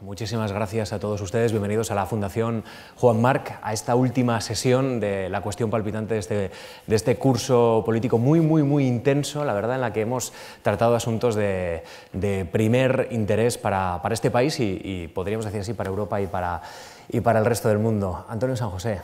Muchísimas gracias a todos ustedes. Bienvenidos a la Fundación Juan Marc, a esta última sesión de la cuestión palpitante de este, de este curso político muy, muy, muy intenso, la verdad, en la que hemos tratado asuntos de, de primer interés para, este país y, podríamos decir así, para Europa y para, y para el resto del mundo. Antonio San José,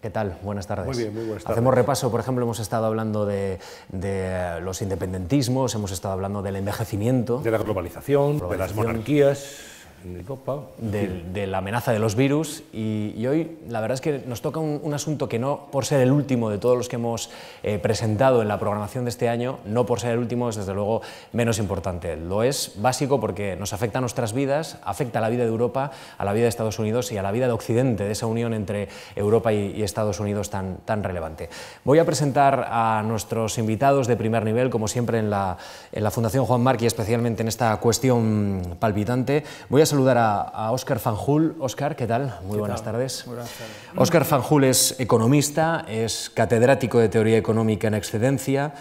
¿Qué tal? Buenas tardes. Muy bien, muy buenas tardes. Hacemos repaso, por ejemplo, hemos estado hablando de, de los independentismos, hemos estado hablando del envejecimiento. De la globalización de las monarquías de la amenaza de los virus y, hoy la verdad es que nos toca un, asunto que no por ser el último de todos los que hemos eh, presentado en la programación de este año, no por ser el último es desde luego menos importante. Lo es básico porque nos afecta a nuestras vidas, afecta a la vida de Europa, a la vida de Estados Unidos y a la vida de Occidente, de esa unión entre Europa y, Estados Unidos tan, tan relevante. Voy a presentar a nuestros invitados de primer nivel, como siempre en la, en la Fundación Juan Marc y especialmente en esta cuestión palpitante. Voy a saludar a, a Óscar Fanjul. Óscar, ¿qué tal? Muy buenas, Tardes. buenas tardes. Óscar Fanjul es economista, es catedrático de Teoría Económica en Excedencia,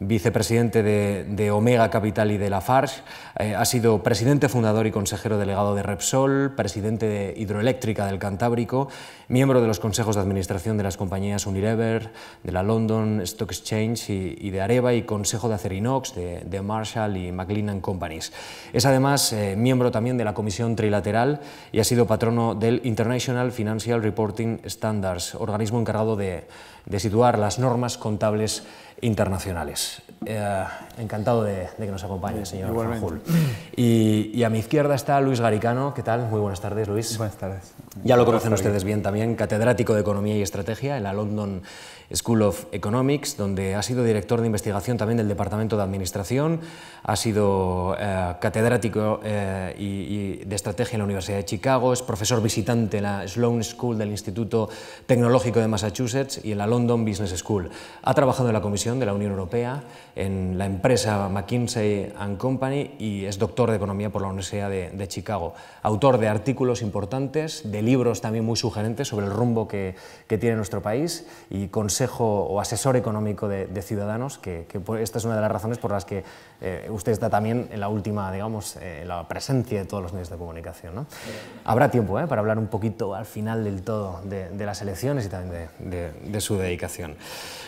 vicepresidente de, Omega Capital y de Lafarge, eh, ha sido presidente fundador y consejero delegado de Repsol, presidente de Hidroeléctrica del Cantábrico, miembro de los consejos de administración de las compañías Unilever, de la London Stock Exchange y, de Areva y consejo de Acerinox, de, de Marshall y McLean Companies. Es además eh, miembro también de la Comisión Trilateral y ha sido patrono del International Financial Reporting Standards, organismo encargado de, de situar las normas contables internacionales. Eh, encantado de, que nos acompañe, señor Juanjul. Y, y, a mi izquierda está Luis Garicano. ¿Qué tal? Muy buenas tardes, Luis. Buenas tardes. Ya lo conocen ustedes bien también, catedrático de Economía y Estrategia en la London School of Economics, donde ha sido director de investigación también del Departamento de Administración, ha sido eh, catedrático eh, y, de Estrategia en la Universidad de Chicago, es profesor visitante en la Sloan School del Instituto Tecnológico de Massachusetts y en la London Business School. Ha trabajado en la Comisión de la Unión Europea, en la empresa a McKinsey ⁇ Company y es doctor de Economía por la Universidad de, Chicago, autor de artículos importantes, de libros también muy sugerentes sobre el rumbo que, tiene nuestro país y consejo o asesor económico de, ciudadanos, que pues, esta es una de las razones por las que eh, usted está también en la última, digamos, eh, la presencia de todos los medios de comunicación. ¿no? Habrá tiempo eh, para hablar un poquito al final del todo de, las elecciones y también de, su dedicación.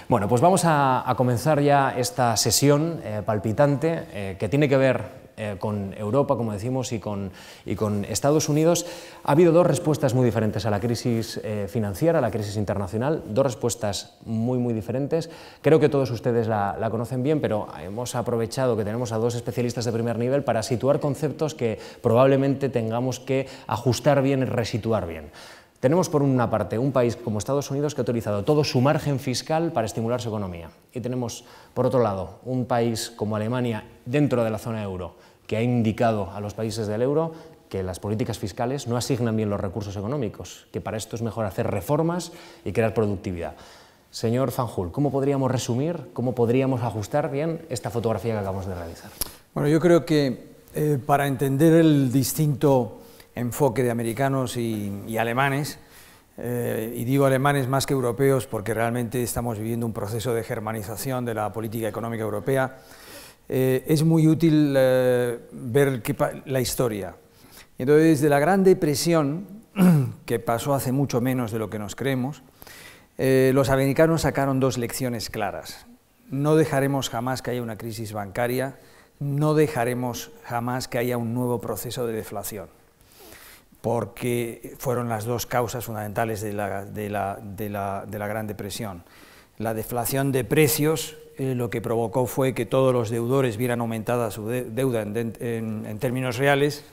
Bueno, pues vamos a comenzar ya esta sesión eh, palpitante que tiene que ver eh, con Europa, como decimos, y con, y Estados Unidos, ha habido dos respuestas muy diferentes a la crisis eh, financiera, a la crisis internacional, dos respuestas muy, muy diferentes. Creo que todos ustedes la, la conocen bien, pero hemos aprovechado que tenemos a dos especialistas de primer nivel para situar conceptos que probablemente tengamos que ajustar bien y resituar bien. Tenemos por una parte un país como Estados Unidos que ha utilizado todo su margen fiscal para estimular su economía. Y tenemos por otro lado un país como Alemania dentro de la zona euro que ha indicado a los países del euro que las políticas fiscales no asignan bien los recursos económicos, que para esto es mejor hacer reformas y crear productividad. Señor Fanjul, ¿cómo podríamos resumir, cómo podríamos ajustar bien esta fotografía que acabamos de realizar? Bueno, yo creo que eh, para entender el distinto enfoque de americanos y, alemanes, eh, y digo alemanes más que europeos porque realmente estamos viviendo un proceso de germanización de la política económica europea, eh, es muy útil eh, ver la historia. Entonces, de la Gran Depresión, que pasó hace mucho menos de lo que nos creemos, los americanos sacaron dos lecciones claras. No dejaremos jamás que haya una crisis bancaria, no dejaremos jamás que haya un nuevo proceso de deflación porque fueron las dos causas fundamentales de la, Gran Depresión. La deflación de precios eh, lo que provocó fue que todos los deudores vieran aumentada su deuda en, en términos reales,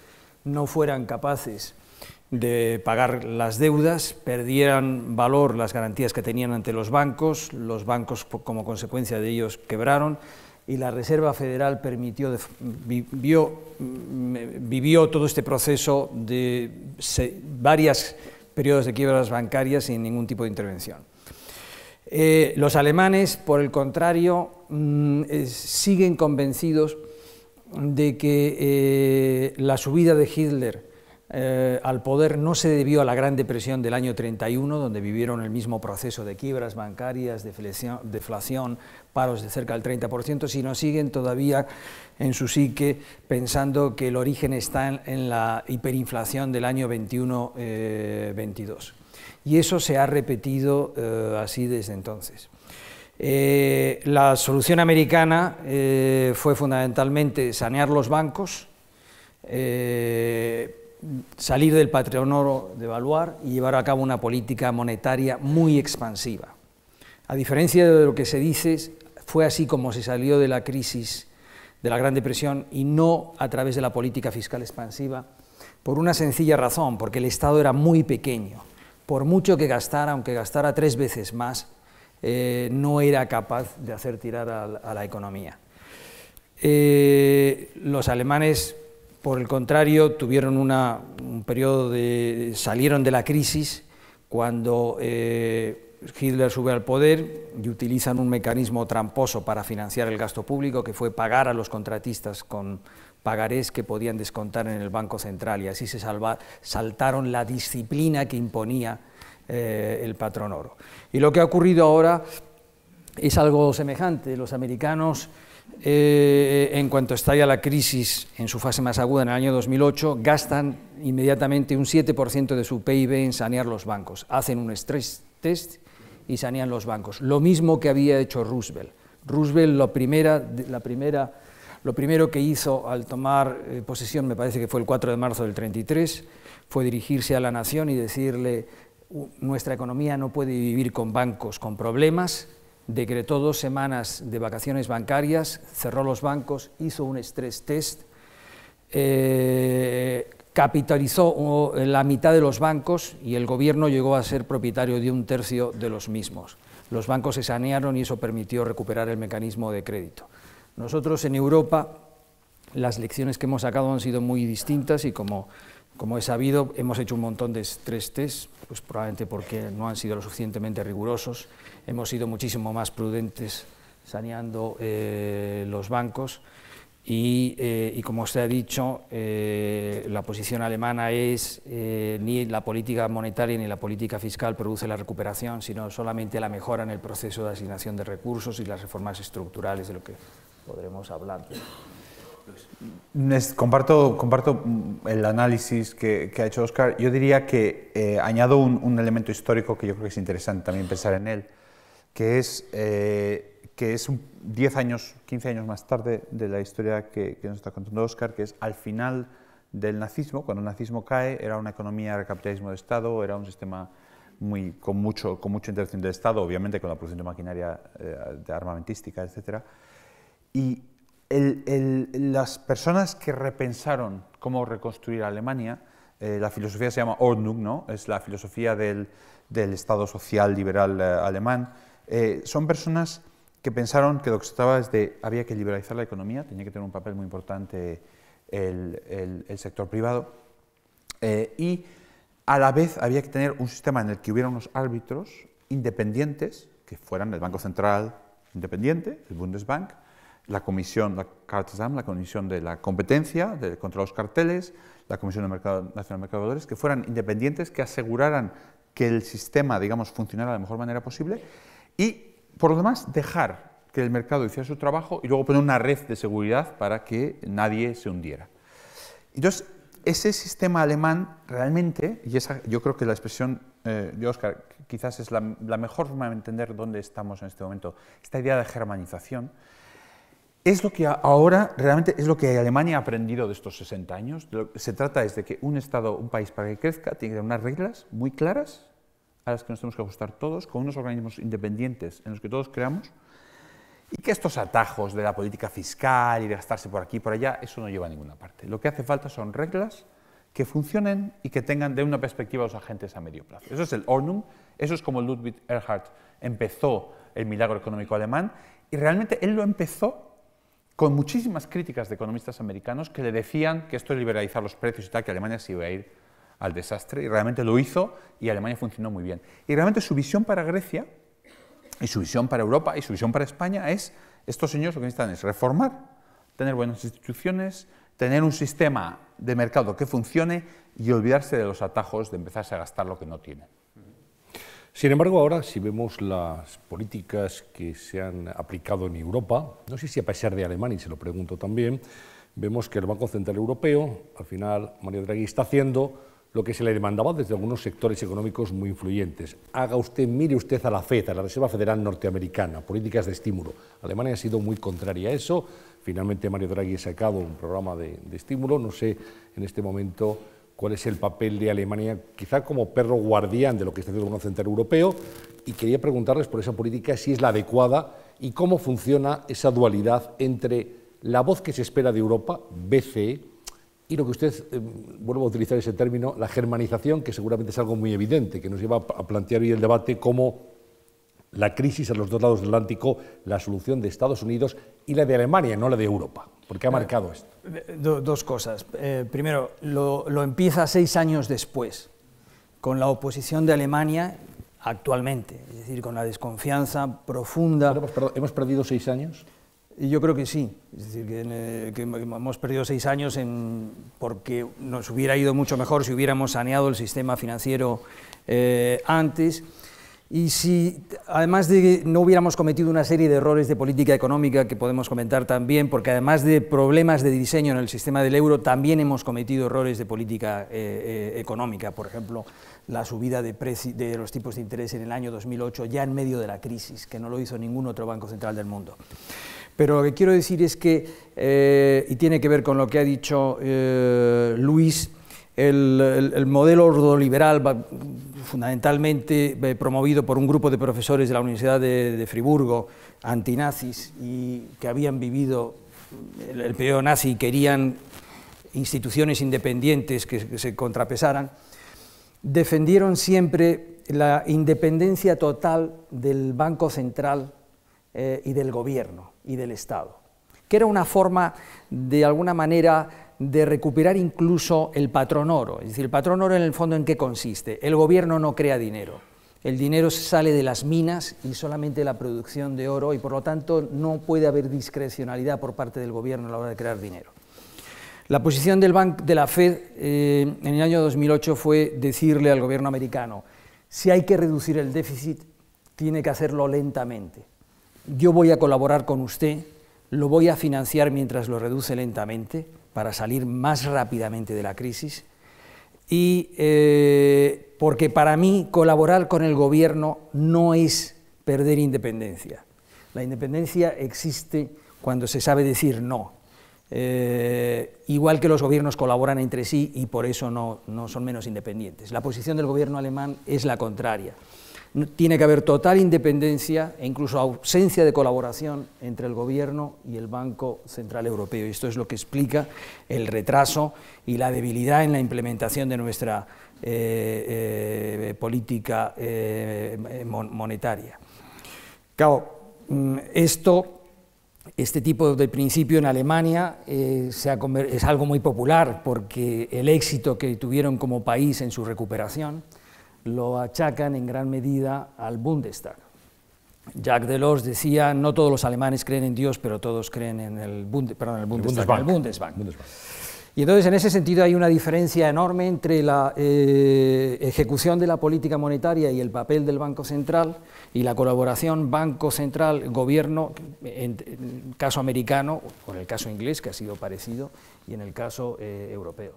no fueran capaces de pagar las deudas, perdieran valor las garantías que tenían ante los bancos, los bancos como consecuencia de ellos quebraron, y la Reserva Federal permitió, mm, vivió, todo este proceso de varios periodos de quiebras bancarias sin ningún tipo de intervención. Eh, los alemanes, por el contrario, mm, eh, siguen convencidos de que eh, la subida de Hitler eh, al poder no se debió a la Gran Depresión del año 31, donde vivieron el mismo proceso de quiebras bancarias, deflación, deflación paros de cerca del 30%, sino siguen todavía en su psique pensando que el origen está en, la hiperinflación del año 21-22. Eh, y eso se ha repetido eh, así desde entonces. la solución americana fue fundamentalmente sanear los bancos, salir del patrón oro de y llevar a cabo una política monetaria muy expansiva. A diferencia de lo que se dice, fue así como se salió de la crisis de la Gran Depresión y no a través de la política fiscal expansiva, por una sencilla razón, porque el Estado era muy pequeño. Por mucho que gastara, aunque gastara tres veces más, eh, no era capaz de hacer tirar a, la economía. Eh, los alemanes por el contrario, tuvieron un periodo de. salieron de la crisis cuando eh, Hitler sube al poder y utilizan un mecanismo tramposo para financiar el gasto público, que fue pagar a los contratistas con pagarés que podían descontar en el Banco Central, y así se salva, saltaron la disciplina que imponía eh, el patrón oro. Y lo que ha ocurrido ahora es algo semejante. Los americanos eh, en cuanto estalla la crisis en su fase más aguda en el año 2008, gastan inmediatamente un 7% de su PIB en sanear los bancos. Hacen un stress test y sanean los bancos. Lo mismo que había hecho Roosevelt. Roosevelt lo, primero que hizo al tomar eh, posesión, me parece que fue el 4 de marzo del 33, fue dirigirse a la nación y decirle, nuestra economía no puede vivir con bancos, con problemas, decretó dos semanas de vacaciones bancarias, cerró los bancos, hizo un estrés test, eh, capitalizó eh, la mitad de los bancos y el gobierno llegó a ser propietario de un tercio de los mismos. Los bancos se sanearon y eso permitió recuperar el mecanismo de crédito. Nosotros en Europa las lecciones que hemos sacado han sido muy distintas y como, como he sabido hemos hecho un montón de estrés test, pues probablemente porque no han sido lo suficientemente rigurosos hemos sido muchísimo más prudentes saneando eh, los bancos y, eh, como usted ha dicho, eh, la posición alemana es ni la política monetaria ni la política fiscal produce la recuperación, sino solamente la mejora en el proceso de asignación de recursos y las reformas estructurales de lo que podremos hablar. Comparto, comparto, mm, el análisis que, ha hecho Oscar. Yo diría que añado un, elemento histórico que yo creo que es interesante también pensar en él que es, eh, que es 10 años, 15 años más tarde de la historia que, nos está contando Oscar, que es al final del nazismo, cuando el nazismo cae, era una economía de capitalismo de Estado, era un sistema muy, con, mucho, con interacción del Estado, obviamente con la producción de maquinaria eh, de armamentística, etc. Y las personas que repensaron cómo reconstruir Alemania, eh, la filosofía se llama Ordnung, ¿no? es la filosofía del, del Estado social liberal alemán, eh, son personas que pensaron que lo que se es de había que liberalizar la economía, tenía que tener un papel muy importante el, sector privado, eh, y a la vez había que tener un sistema en el que hubiera unos árbitros independientes, que fueran el Banco Central Independiente, el Bundesbank, la Comisión, la la Comisión de la Competencia de, contra los Carteles, la Comisión de Mercado, Nacional de Mercadores, que fueran independientes, que aseguraran que el sistema, digamos, funcionara de la mejor manera posible y, por lo demás, dejar que el mercado hiciera su trabajo y luego poner una red de seguridad para que nadie se hundiera. Entonces, ese sistema alemán realmente, y esa, yo creo que la expresión eh, de Oscar quizás es la, mejor forma de entender dónde estamos en este momento, esta idea de germanización, es lo que ahora realmente es lo que Alemania ha aprendido de estos 60 años. se trata es de que un Estado, un país para que crezca, tiene que tener unas reglas muy claras que nos tenemos que ajustar todos, con unos organismos independientes en los que todos creamos, y que estos atajos de la política fiscal y de gastarse por aquí y por allá, eso no lleva a ninguna parte. Lo que hace falta son reglas que funcionen y que tengan de una perspectiva a los agentes a medio plazo. Eso es el Ornum, eso es como Ludwig Erhard empezó el milagro económico alemán, y realmente él lo empezó con muchísimas críticas de economistas americanos que le decían que esto es liberalizar los precios y tal, que Alemania se iba a ir al desastre y realmente lo hizo y Alemania funcionó muy bien. Y realmente su visión para Grecia y su visión para Europa y su visión para España es, estos señores lo que necesitan es reformar, tener buenas instituciones, tener un sistema de mercado que funcione y olvidarse de los atajos de empezarse a gastar lo que no tienen. Sin embargo, ahora si vemos las políticas que se han aplicado en Europa, no sé si a pesar de Alemania, y se lo pregunto también, vemos que el Banco Central Europeo, al final Mario Draghi está haciendo lo que se le demandaba desde algunos sectores económicos muy influyentes. Haga usted, mire usted a la FED, a la Reserva Federal Norteamericana, políticas de estímulo. Alemania ha sido muy contraria a eso. Finalmente Mario Draghi ha sacado un programa de, de estímulo. No sé en este momento cuál es el papel de Alemania, quizá como perro guardián de lo que está haciendo el Banco Central Europeo. Y quería preguntarles por esa política, si es la adecuada y cómo funciona esa dualidad entre la voz que se espera de Europa, BCE, y lo que usted, eh, vuelvo a utilizar ese término, la germanización, que seguramente es algo muy evidente, que nos lleva a plantear hoy el debate como la crisis a los dos lados del Atlántico, la solución de Estados Unidos y la de Alemania, no la de Europa. ¿Por qué ha eh, marcado esto? Eh, dos cosas. primero, lo, empieza seis años después, con la oposición de Alemania actualmente, es decir, con la desconfianza profunda. ¿Hemos perdido seis años? Y yo creo que sí, es decir, que, eh, hemos perdido seis años porque nos hubiera ido mucho mejor si hubiéramos saneado el sistema financiero eh, antes. Y si, además de no hubiéramos cometido una serie de errores de política económica que podemos comentar también, porque además de problemas de diseño en el sistema del euro, también hemos cometido errores de política eh, económica. Por ejemplo, la subida de, de, los tipos de interés en el año 2008, ya en medio de la crisis, que no lo hizo ningún otro banco central del mundo. Pero lo que quiero decir es que, eh, y tiene que ver con lo que ha dicho eh, Luis, el, modelo ordoliberal fundamentalmente eh, promovido por un grupo de profesores de la Universidad de, Friburgo, antinazis, y que habían vivido el, periodo nazi y querían instituciones independientes que, se contrapesaran, defendieron siempre la independencia total del Banco Central y del Gobierno y del Estado, que era una forma, de alguna manera, de recuperar incluso el patrón oro. Es decir, el patrón oro en el fondo en qué consiste. El gobierno no crea dinero. El dinero sale de las minas y solamente la producción de oro y por lo tanto no puede haber discrecionalidad por parte del gobierno a la hora de crear dinero. La posición del Bank de la Fed eh, en el año 2008 fue decirle al gobierno americano, si hay que reducir el déficit, tiene que hacerlo lentamente yo voy a colaborar con usted, lo voy a financiar mientras lo reduce lentamente para salir más rápidamente de la crisis, y eh, porque para mí colaborar con el gobierno no es perder independencia. La independencia existe cuando se sabe decir no, eh, igual que los gobiernos colaboran entre sí y por eso no, no son menos independientes. La posición del gobierno alemán es la contraria. Tiene que haber total independencia e incluso ausencia de colaboración entre el Gobierno y el Banco Central Europeo. Y esto es lo que explica el retraso y la debilidad en la implementación de nuestra eh, eh, política eh, monetaria. Mm, esto este tipo de principio en Alemania es algo muy popular porque el éxito que tuvieron como país en su recuperación lo achacan en gran medida al Bundestag. Jacques Delors decía, no todos los alemanes creen en Dios, pero todos creen en el, Bundesbank. Y entonces, en ese sentido, hay una diferencia enorme entre la eh, ejecución de la política monetaria y el papel del Banco Central y la colaboración Banco Central-Gobierno, en, el caso americano, o en el caso inglés, que ha sido parecido, y en el caso eh, europeo.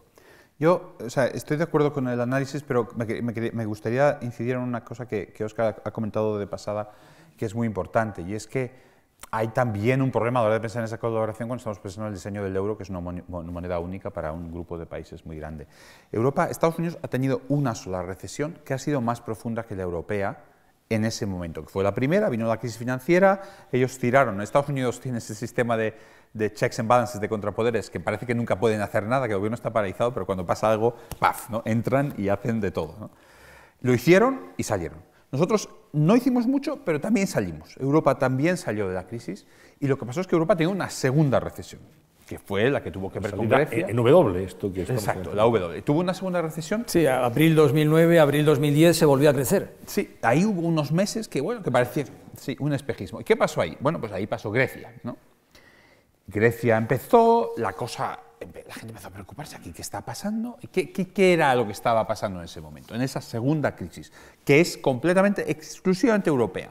Yo o sea, estoy de acuerdo con el análisis, pero me, gustaría incidir en una cosa que, Oscar ha comentado de pasada, que es muy importante, y es que hay también un problema a la hora de pensar en esa colaboración cuando estamos pensando en el diseño del euro, que es una moneda única para un grupo de países muy grande. Europa, Estados Unidos ha tenido una sola recesión que ha sido más profunda que la europea en ese momento, que fue la primera, vino la crisis financiera, ellos tiraron, Estados Unidos tiene ese sistema de de checks and balances, de contrapoderes, que parece que nunca pueden hacer nada, que el gobierno está paralizado, pero cuando pasa algo, ¡paf! ¿no? Entran y hacen de todo. Lo hicieron y salieron. Nosotros no hicimos mucho, pero también salimos. Europa también salió de la crisis y lo que pasó es que Europa tenía una segunda recesión, que fue la que tuvo que ver con En W, esto que Exacto, la W. Tuvo una segunda recesión. Sí, abril 2009, abril 2010 se volvió a crecer. Sí, ahí hubo unos meses que, bueno, que parecía sí, un espejismo. ¿Y qué pasó ahí? Bueno, pues ahí pasó Grecia, ¿no? Grecia empezó, la cosa, la gente empezó a preocuparse aquí, ¿qué está pasando? ¿Qué, qué, era lo que estaba pasando en ese momento, en esa segunda crisis, que es completamente, exclusivamente europea?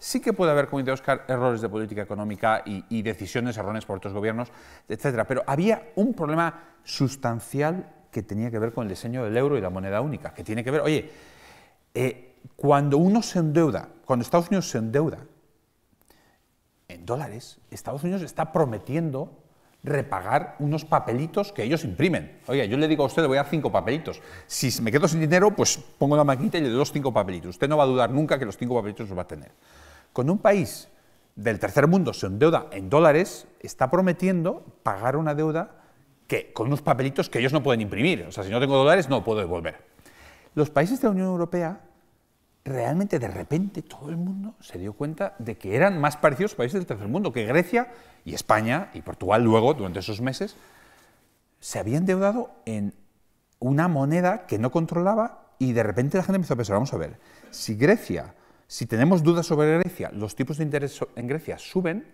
Sí que puede haber, como dice Oscar, errores de política económica y, decisiones erróneas por otros gobiernos, etcétera, pero había un problema sustancial que tenía que ver con el diseño del euro y la moneda única, que tiene que ver, oye, eh, cuando uno se endeuda, cuando Estados Unidos se endeuda, en dólares, Estados Unidos está prometiendo repagar unos papelitos que ellos imprimen. Oiga, yo le digo a usted, le voy a dar cinco papelitos. Si me quedo sin dinero, pues pongo la maquinita y le doy los cinco papelitos. Usted no va a dudar nunca que los cinco papelitos los va a tener. Con un país del tercer mundo se endeuda en dólares, está prometiendo pagar una deuda que, con unos papelitos que ellos no pueden imprimir. O sea, si no tengo dólares, no puedo devolver. Los países de la Unión Europea realmente de repente todo el mundo se dio cuenta de que eran más parecidos países del tercer mundo, que Grecia y España y Portugal luego, durante esos meses, se habían endeudado en una moneda que no controlaba y de repente la gente empezó a pensar, vamos a ver, si Grecia, si tenemos dudas sobre Grecia, los tipos de interés en Grecia suben,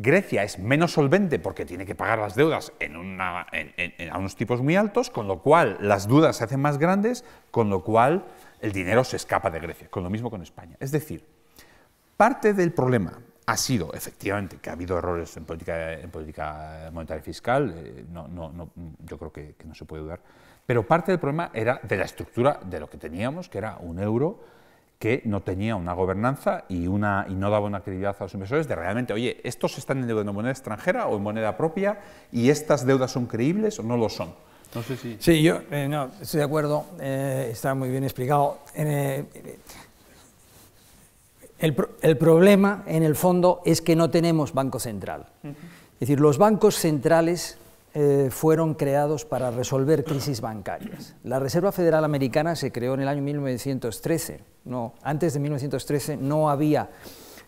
Grecia es menos solvente porque tiene que pagar las deudas en una, a unos tipos muy altos, con lo cual las dudas se hacen más grandes, con lo cual el dinero se escapa de Grecia, con lo mismo con España. Es decir, parte del problema ha sido, efectivamente, que ha habido errores en política, política monetaria y fiscal, eh, no, no, yo creo que, no se puede dudar, pero parte del problema era de la estructura de lo que teníamos, que era un euro que no tenía una gobernanza y, una, y no daba una credibilidad a los inversores de realmente, oye, estos están en en moneda extranjera o en moneda propia y estas deudas son creíbles o no lo son. Sí, yo eh, estoy de acuerdo, eh, está muy bien explicado. Eh, el, problema, en el fondo, es que no tenemos banco central. Es decir, los bancos centrales fueron creados para resolver crisis bancarias. La Reserva Federal Americana se creó en el año 1913. antes de 1913 no había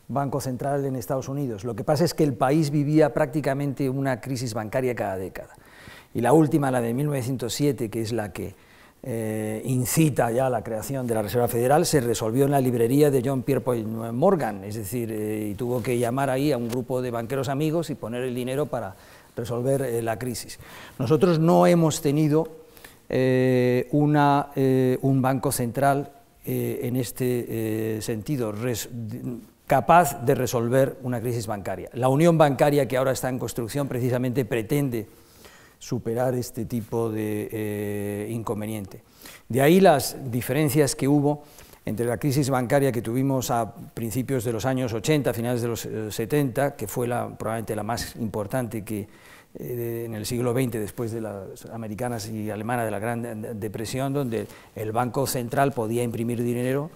Banco Central en Estados Unidos. Lo que pasa es que el país vivía prácticamente una crisis bancaria cada década y la última, la de 1907, que es la que eh, incita ya a la creación de la Reserva Federal, se resolvió en la librería de John Pierpont Morgan, es decir, eh, y tuvo que llamar ahí a un grupo de banqueros amigos y poner el dinero para resolver eh, la crisis. Nosotros no hemos tenido un banco central en este sentido, capaz de resolver una crisis bancaria. La unión bancaria que ahora está en construcción precisamente pretende superar este tipo de eh, inconveniente. De ahí las diferencias que hubo entre la crisis bancaria que tuvimos a principios de los años 80, finales de los 70, eh, que fue la, probablemente la más importante que eh, en el siglo XX, después de las americanas y alemanas de la Gran Depresión, donde el Banco Central podía imprimir dinero,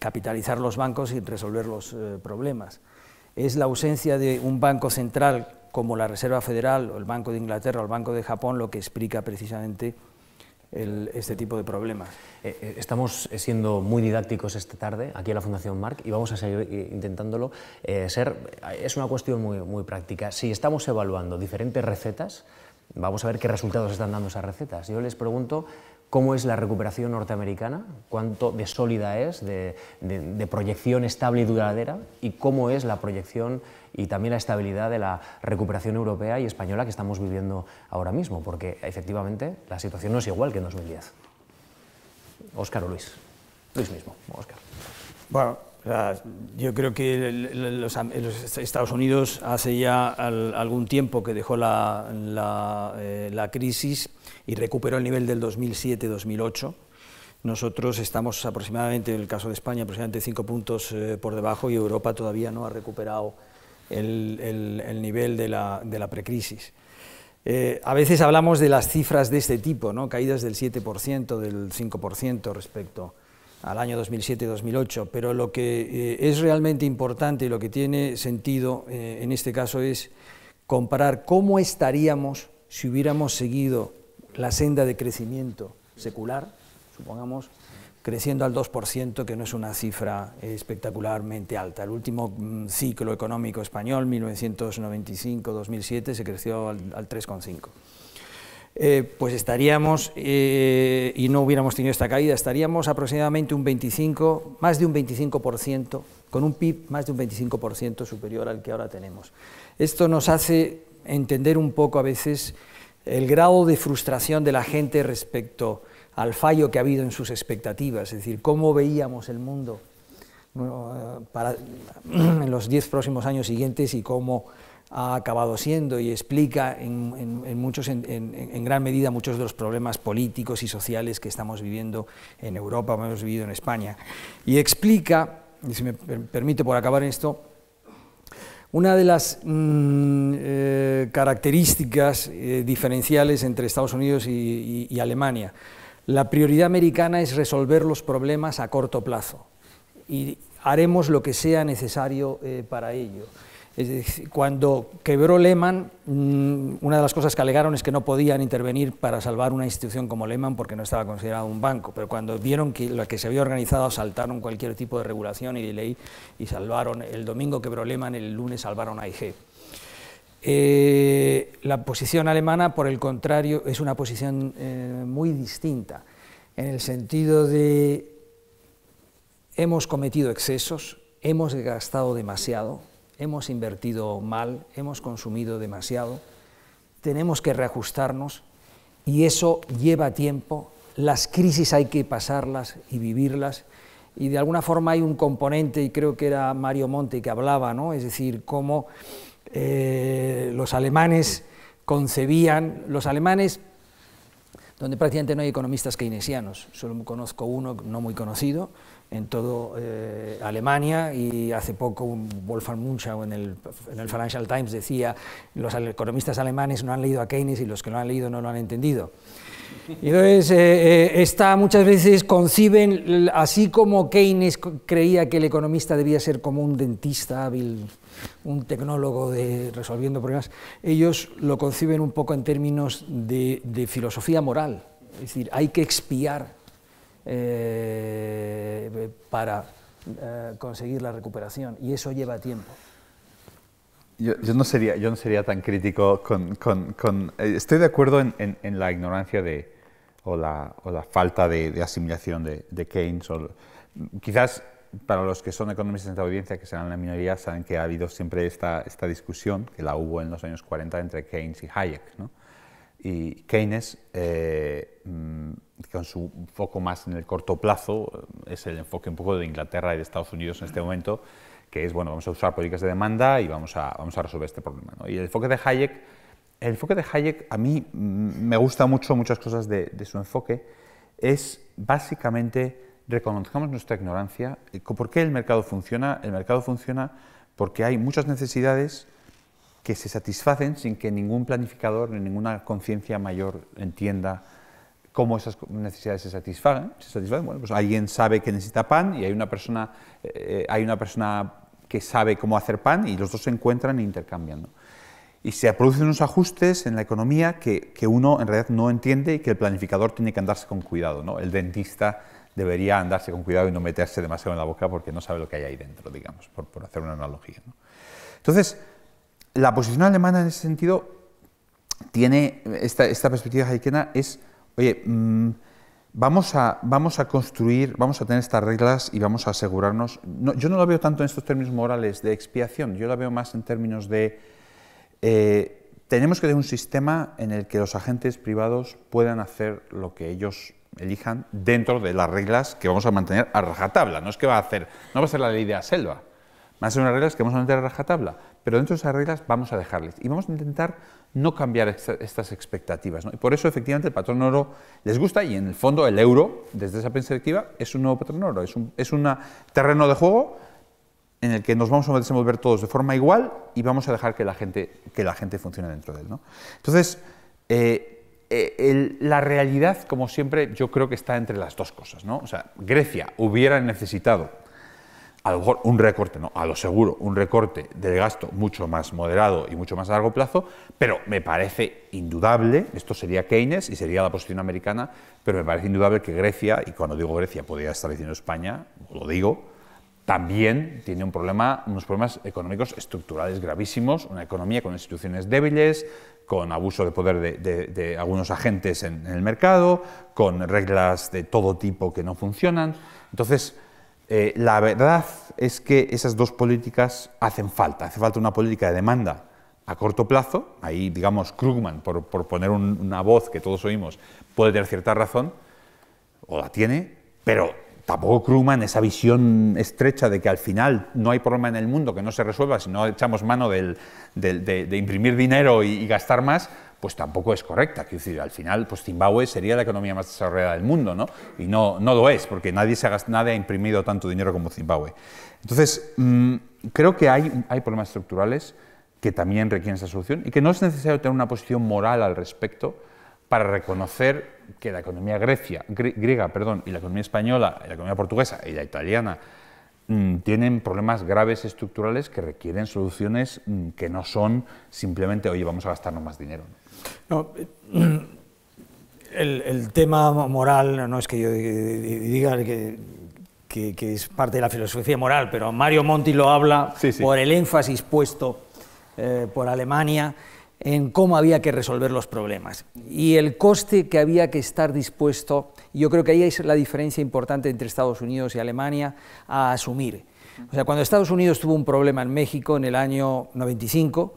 capitalizar los bancos y resolver los problemas. Es la ausencia de un Banco Central como la Reserva Federal o el Banco de Inglaterra o el Banco de Japón, lo que explica precisamente este tipo de problemas. Eh, eh, estamos eh, siendo muy didácticos esta tarde aquí en la Fundación Mark y vamos a seguir intentándolo ser. Es una cuestión muy, muy práctica. Si estamos evaluando diferentes recetas, vamos a ver qué resultados están dando esas recetas. Yo les pregunto cómo es la recuperación norteamericana, cuánto de sólida es, de, proyección estable y duradera, y cómo es la proyección y también la estabilidad de la recuperación europea y española que estamos viviendo ahora mismo, porque efectivamente la situación no es igual que en 2010. Óscar o Luis. Luis mismo, Óscar. Bueno, yo creo que los, Estados Unidos hace ya algún tiempo que dejó eh, la, crisis y recuperó el nivel del 2007-2008. Nosotros estamos aproximadamente, en el caso de España, aproximadamente cinco puntos eh, por debajo y Europa todavía no ha recuperado el, nivel de la, precrisis. Eh, a veces hablamos de las cifras de este tipo, ¿no? caídas del 7%, del 5% respecto al año 2007-2008, pero lo que eh, es realmente importante y lo que tiene sentido eh, en este caso es comparar cómo estaríamos si hubiéramos seguido la senda de crecimiento secular, supongamos, creciendo al 2%, que no es una cifra espectacularmente alta. El último mm, ciclo económico español, 1995-2007, se creció al 3,5%. Eh, pues estaríamos, eh, y no hubiéramos tenido esta caída, estaríamos aproximadamente un 25, más de un 25%, con un PIB más de un 25% superior al que ahora tenemos. Esto nos hace entender un poco a veces el grado de frustración de la gente respecto al fallo que ha habido en sus expectativas, es decir, cómo veíamos el mundo eh, para, en los 10 próximos años siguientes y cómo ha acabado siendo y explica en, muchos, en, gran medida muchos de los problemas políticos y sociales que estamos viviendo en Europa, hemos vivido en España. Y explica, y si me permite por acabar en esto, una de las mm, eh, características eh, diferenciales entre Estados Unidos y, Alemania. La prioridad americana es resolver los problemas a corto plazo y haremos lo que sea necesario eh, para ello. Es Cuando quebró Lehman, mm, una de las cosas que alegaron es que no podían intervenir para salvar una institución como Lehman porque no estaba considerado un banco, pero cuando vieron que que se había organizado saltaron cualquier tipo de regulación y de ley y salvaron, el domingo quebró Lehman, el lunes salvaron a IG. Eh, la posición alemana, por el contrario, es una posición eh, muy distinta, en el sentido de hemos cometido excesos, hemos gastado demasiado, hemos invertido mal, hemos consumido demasiado, tenemos que reajustarnos y eso lleva tiempo, las crisis hay que pasarlas y vivirlas y de alguna forma hay un componente, y creo que era Mario Monte que hablaba, ¿no? es decir, cómo eh, los alemanes concebían, los alemanes, donde prácticamente no hay economistas keynesianos, solo conozco uno no muy conocido, en toda eh, Alemania y hace poco Wolfgang Munchau en el, en el, Financial Times decía los economistas alemanes no han leído a Keynes y los que lo han leído no lo han entendido. Y entonces, eh, eh, está muchas veces conciben, así como Keynes creía que el economista debía ser como un dentista hábil, un tecnólogo de, resolviendo problemas, ellos lo conciben un poco en términos de, de filosofía moral. Es decir, hay que expiar eh, para eh, conseguir la recuperación y eso lleva tiempo. Yo, no, sería, yo no sería tan crítico con... Eh, estoy de acuerdo en, la ignorancia de, o, la, falta de, asimilación de, Keynes. quizás para los que son economistas en esta audiencia, que serán la minoría, saben que ha habido siempre esta, esta discusión, que la hubo en los años 40 entre Keynes y Hayek. ¿no? y Keynes, eh, mm, con su foco más en el corto plazo, es el enfoque un poco de Inglaterra y de Estados Unidos en este momento, que es, bueno, vamos a usar políticas de demanda y vamos a, vamos a resolver este problema. Y el enfoque de Hayek, el enfoque de Hayek, a mí mm, me gusta mucho muchas cosas de, de su enfoque, es básicamente reconozcamos nuestra ignorancia. ¿Por qué el mercado funciona? El mercado funciona porque hay muchas necesidades que se satisfacen sin que ningún planificador ni ninguna conciencia mayor entienda cómo esas necesidades se satisfagan. satisfacen. pues alguien sabe que necesita pan y hay una persona, eh, hay una persona que sabe cómo hacer pan y los dos se encuentran e intercambian. Y se producen unos ajustes en la economía que, uno en realidad no entiende y que el planificador tiene que andarse con cuidado. ¿no? El dentista debería andarse con cuidado y no meterse demasiado en la boca porque no sabe lo que hay ahí dentro, digamos, por, hacer una analogía. Entonces, la posición alemana en ese sentido tiene esta, perspectiva haitiana es, oye, mm, vamos, a, vamos a construir, vamos a tener estas reglas y vamos a asegurarnos. yo no la veo tanto en estos términos morales de expiación, yo la veo más en términos de eh, tenemos que tener un sistema en el que los agentes privados puedan hacer lo que ellos elijan dentro de las reglas que vamos a mantener a rajatabla. No es que va a hacer, no va a ser la ley de la selva, van a ser unas reglas que vamos a mantener a rajatabla pero dentro de esas reglas vamos a dejarles y vamos a intentar no cambiar estas expectativas. Y por eso, efectivamente, el patrón oro les gusta y, en el fondo, el euro, desde esa perspectiva, es un nuevo patrón oro, es un es una terreno de juego en el que nos vamos a desenvolver todos de forma igual y vamos a dejar que la gente, que la gente funcione dentro de él. ¿no? Entonces, eh, eh, la realidad, como siempre, yo creo que está entre las dos cosas. O sea, Grecia hubiera necesitado a lo mejor un recorte, no, a lo seguro, un recorte del gasto mucho más moderado y mucho más a largo plazo, pero me parece indudable, esto sería Keynes y sería la posición americana, pero me parece indudable que Grecia, y cuando digo Grecia podría estar diciendo España, lo digo, también tiene un problema, unos problemas económicos estructurales gravísimos, una economía con instituciones débiles, con abuso de poder de, algunos agentes en, en el mercado, con reglas de todo tipo que no funcionan. Entonces, eh, la verdad es que esas dos políticas hacen falta. Hace falta una política de demanda a corto plazo. Ahí, digamos, Krugman, por, poner una voz que todos oímos, puede tener cierta razón, o la tiene, pero tampoco Krugman, esa visión estrecha de que al final no hay problema en el mundo que no se resuelva si no echamos mano de, imprimir dinero y gastar más, pues tampoco es correcta. que decir, al final, pues Zimbabue sería la economía más desarrollada del mundo, ¿no? Y no, no lo es, porque nadie, se ha, nadie ha imprimido tanto dinero como Zimbabue. Entonces, mm, creo que hay, hay problemas estructurales que también requieren esa solución y que no es necesario tener una posición moral al respecto para reconocer que la economía grecia, griega perdón, y la economía española, la economía portuguesa y la italiana mm, tienen problemas graves estructurales que requieren soluciones mm, que no son simplemente, oye, vamos a gastarnos más dinero. No, eh, el, tema moral no es que yo diga que, es parte de la filosofía moral, pero Mario Monti lo habla por el énfasis puesto eh, por Alemania en cómo había que resolver los problemas y el coste que había que estar dispuesto, yo creo que ahí es la diferencia importante entre Estados Unidos y Alemania a asumir. O sea, cuando Estados Unidos tuvo un problema en México en el año 95,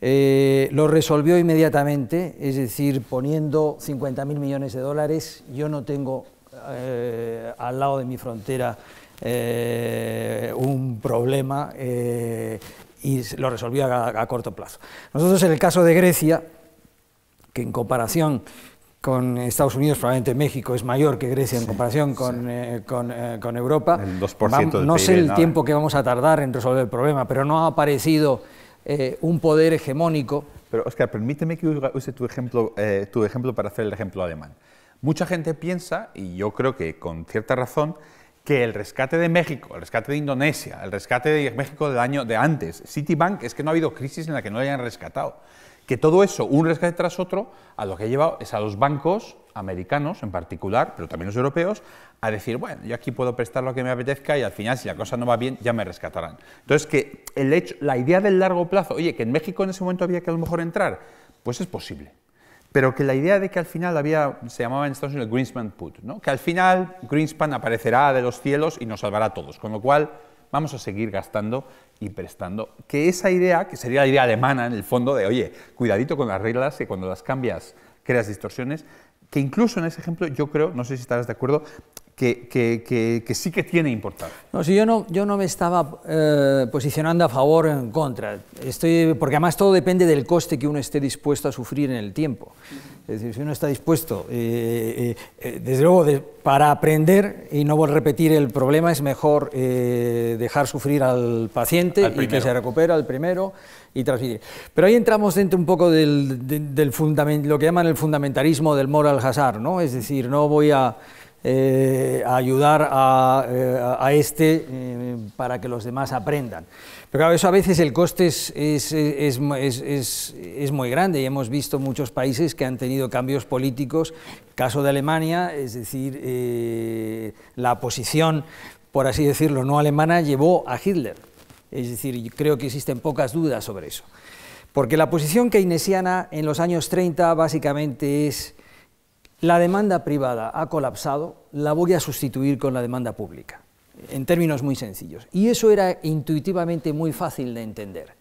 eh, lo resolvió inmediatamente, es decir, poniendo 50.000 millones de dólares, yo no tengo eh, al lado de mi frontera eh, un problema y lo resolvió a, corto plazo. Nosotros en el caso de Grecia, que en comparación con Estados Unidos, probablemente México es mayor que Grecia en comparación con, Europa, no sé el tiempo que vamos a tardar en resolver el problema, pero no ha aparecido eh, un poder hegemónico. Pero Oscar, permíteme que use tu ejemplo, eh, tu ejemplo para hacer el ejemplo alemán. Mucha gente piensa, y yo creo que con cierta razón, que el rescate de México, el rescate de Indonesia, el rescate de México del año de antes, Citibank, es que no ha habido crisis en la que no lo hayan rescatado. Que todo eso, un rescate tras otro, a lo que ha llevado es a los bancos americanos en particular, pero también los europeos, a decir, bueno, yo aquí puedo prestar lo que me apetezca y al final si la cosa no va bien ya me rescatarán. Entonces, que el hecho, la idea del largo plazo, oye, que en México en ese momento había que a lo mejor entrar, pues es posible. Pero que la idea de que al final había, se llamaba en Estados Unidos el Greenspan Put, ¿no? que al final Greenspan aparecerá de los cielos y nos salvará a todos, con lo cual vamos a seguir gastando y prestando. Que esa idea, que sería la idea alemana en el fondo de, oye, cuidadito con las reglas, que cuando las cambias creas distorsiones, que incluso en ese ejemplo yo creo, no sé si estarás de acuerdo, que, que, que, sí que tiene importancia. No, si yo no, yo no me estaba eh, posicionando a favor o en contra, Estoy, porque además todo depende del coste que uno esté dispuesto a sufrir en el tiempo. Es decir, si uno está dispuesto, eh, eh, desde luego, para aprender y no volver a repetir el problema, es mejor dejar sufrir al paciente y que se recupera al primero y transmitir. Pero ahí entramos dentro un poco del, del, lo que llaman el fundamentalismo del moral hazard, ¿no? Es decir, no voy a eh, ayudar a, eh, este eh, para que los demás aprendan. Pero claro, eso a veces el coste es, es, es, es, muy grande y hemos visto muchos países que han tenido cambios políticos. caso de Alemania, es decir, la posición, por así decirlo, no alemana llevó a Hitler. Es decir, creo que existen pocas dudas sobre eso. Porque la posición keynesiana en los años 30 básicamente es la demanda privada ha colapsado, la voy a sustituir con la demanda pública, en términos muy sencillos. Y eso era intuitivamente muy fácil de entender.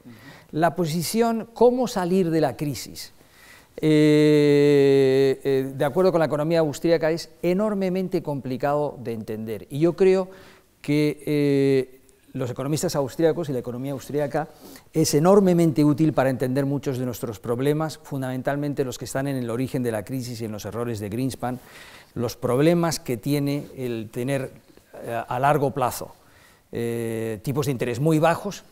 La posición, cómo salir de la crisis, eh, eh, de acuerdo con la economía austríaca, es enormemente complicado de entender. Y yo creo que eh, los economistas austríacos y la economía austríaca es enormemente útil para entender muchos de nuestros problemas, fundamentalmente los que están en el origen de la crisis y en los errores de Greenspan, los problemas que tiene el tener eh, a largo plazo eh, tipos de interés muy bajos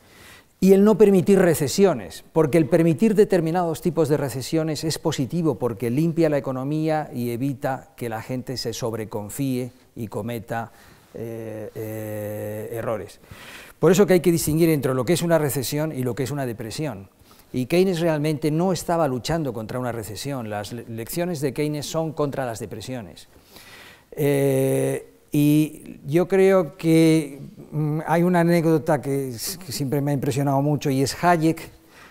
y el no permitir recesiones, porque el permitir determinados tipos de recesiones es positivo porque limpia la economía y evita que la gente se sobreconfíe y cometa eh, eh, errores. Por eso que hay que distinguir entre lo que es una recesión y lo que es una depresión. Y Keynes realmente no estaba luchando contra una recesión. Las lecciones de Keynes son contra las depresiones. Eh, y yo creo que mm, hay una anécdota que, siempre me ha impresionado mucho y es Hayek,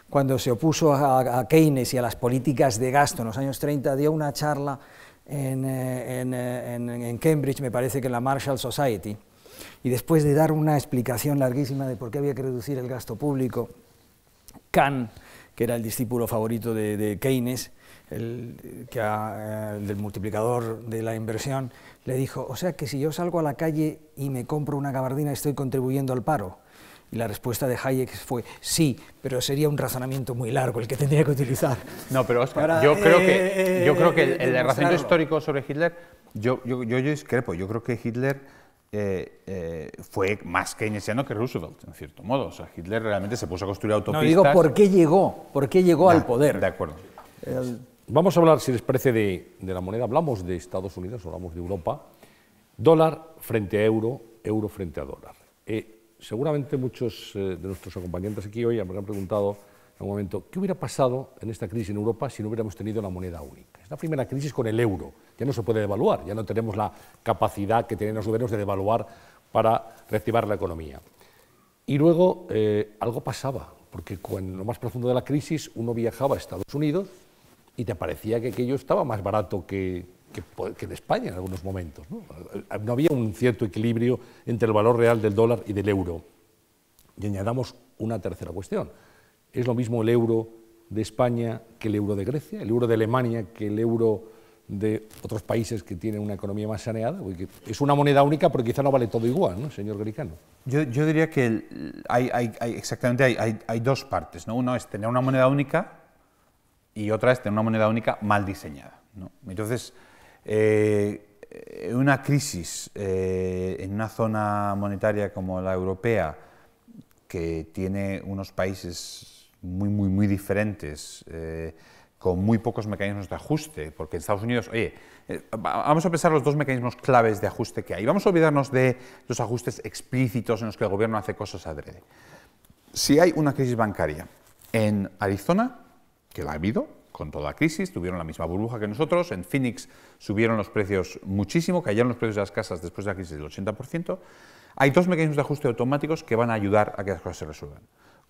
cuando se opuso a, a Keynes y a las políticas de gasto en los años 30, dio una charla eh, eh, en, Cambridge, me parece que en la Marshall Society, y después de dar una explicación larguísima de por qué había que reducir el gasto público, Kahn, que era el discípulo favorito de, Keynes, eh, el, del multiplicador de la inversión, le dijo, o sea que si yo salgo a la calle y me compro una gabardina estoy contribuyendo al paro. Y la respuesta de Hayek fue sí, pero sería un razonamiento muy largo el que tendría que utilizar. No, pero Oscar, yo, creo que, eh, eh, yo creo eh, que el, razonamiento histórico sobre Hitler, yo, yo, yo, discrepo, yo creo que Hitler... fue más keynesiano que Roosevelt, en cierto modo. O sea, Hitler realmente se puso a construir autopistas. No, digo, ¿por qué llegó? ¿Por qué llegó al poder? De acuerdo. Vamos a hablar, si les parece, de, la moneda. Hablamos de Estados Unidos, hablamos de Europa. Dólar frente a euro, euro frente a dólar seguramente muchos eh, de nuestros acompañantes aquí hoy habrán preguntado en un momento, ¿qué hubiera pasado en esta crisis en Europa si no hubiéramos tenido la moneda única? Es la primera crisis con el euro, ya no se puede devaluar, ya no tenemos la capacidad que tienen los gobiernos de devaluar para reactivar la economía. Y luego eh, algo pasaba, porque en lo más profundo de la crisis uno viajaba a Estados Unidos y te parecía que aquello estaba más barato que que, que, España en algunos momentos. ¿no? había un cierto equilibrio entre el valor real del dólar y del euro. Y añadamos una tercera cuestión. ¿Es lo mismo el euro de España que el euro de Grecia, el euro de Alemania que el euro de otros países que tienen una economía más saneada? es una moneda única, pero quizá no vale todo igual, ¿no, señor Gricano? Yo, yo diría que hay, exactamente hay, hay, dos partes. ¿no? Uno es tener una moneda única y otra es tener una moneda única mal diseñada. ¿no? Entonces, eh, eh, una crisis eh, en una zona monetaria como la europea, que tiene unos países muy, muy, muy diferentes, con muy pocos mecanismos de ajuste, porque en Estados Unidos, oye, vamos a pensar los dos mecanismos claves de ajuste que hay. Vamos a olvidarnos de los ajustes explícitos en los que el gobierno hace cosas adrede. Si hay una crisis bancaria en Arizona, que la ha habido, con toda crisis, tuvieron la misma burbuja que nosotros. En Phoenix subieron los precios muchísimo, cayeron los precios de las casas después de la crisis del 80%. Hay dos mecanismos de ajuste automáticos que van a ayudar a que las cosas se resuelvan.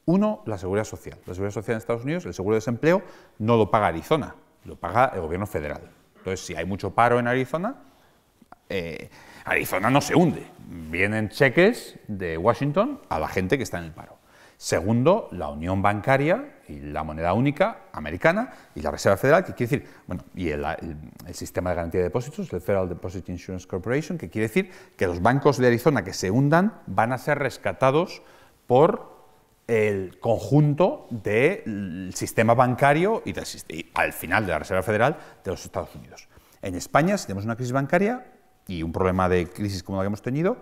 Uno, la seguridad social. La seguridad social en Estados Unidos, el seguro de desempleo, no lo paga Arizona, lo paga el gobierno federal. Entonces, si hay mucho paro en Arizona, eh, Arizona no se hunde. Vienen cheques de Washington a la gente que está en el paro. Segundo, la unión bancaria y la moneda única americana y la Reserva Federal, que quiere decir, bueno, y el, sistema de garantía de depósitos, el Federal Deposit Insurance Corporation, que quiere decir que los bancos de Arizona que se hundan van a ser rescatados por el conjunto del sistema bancario y, al final de la Reserva Federal de los Estados Unidos. En España, si tenemos una crisis bancaria y un problema de crisis como la que hemos tenido,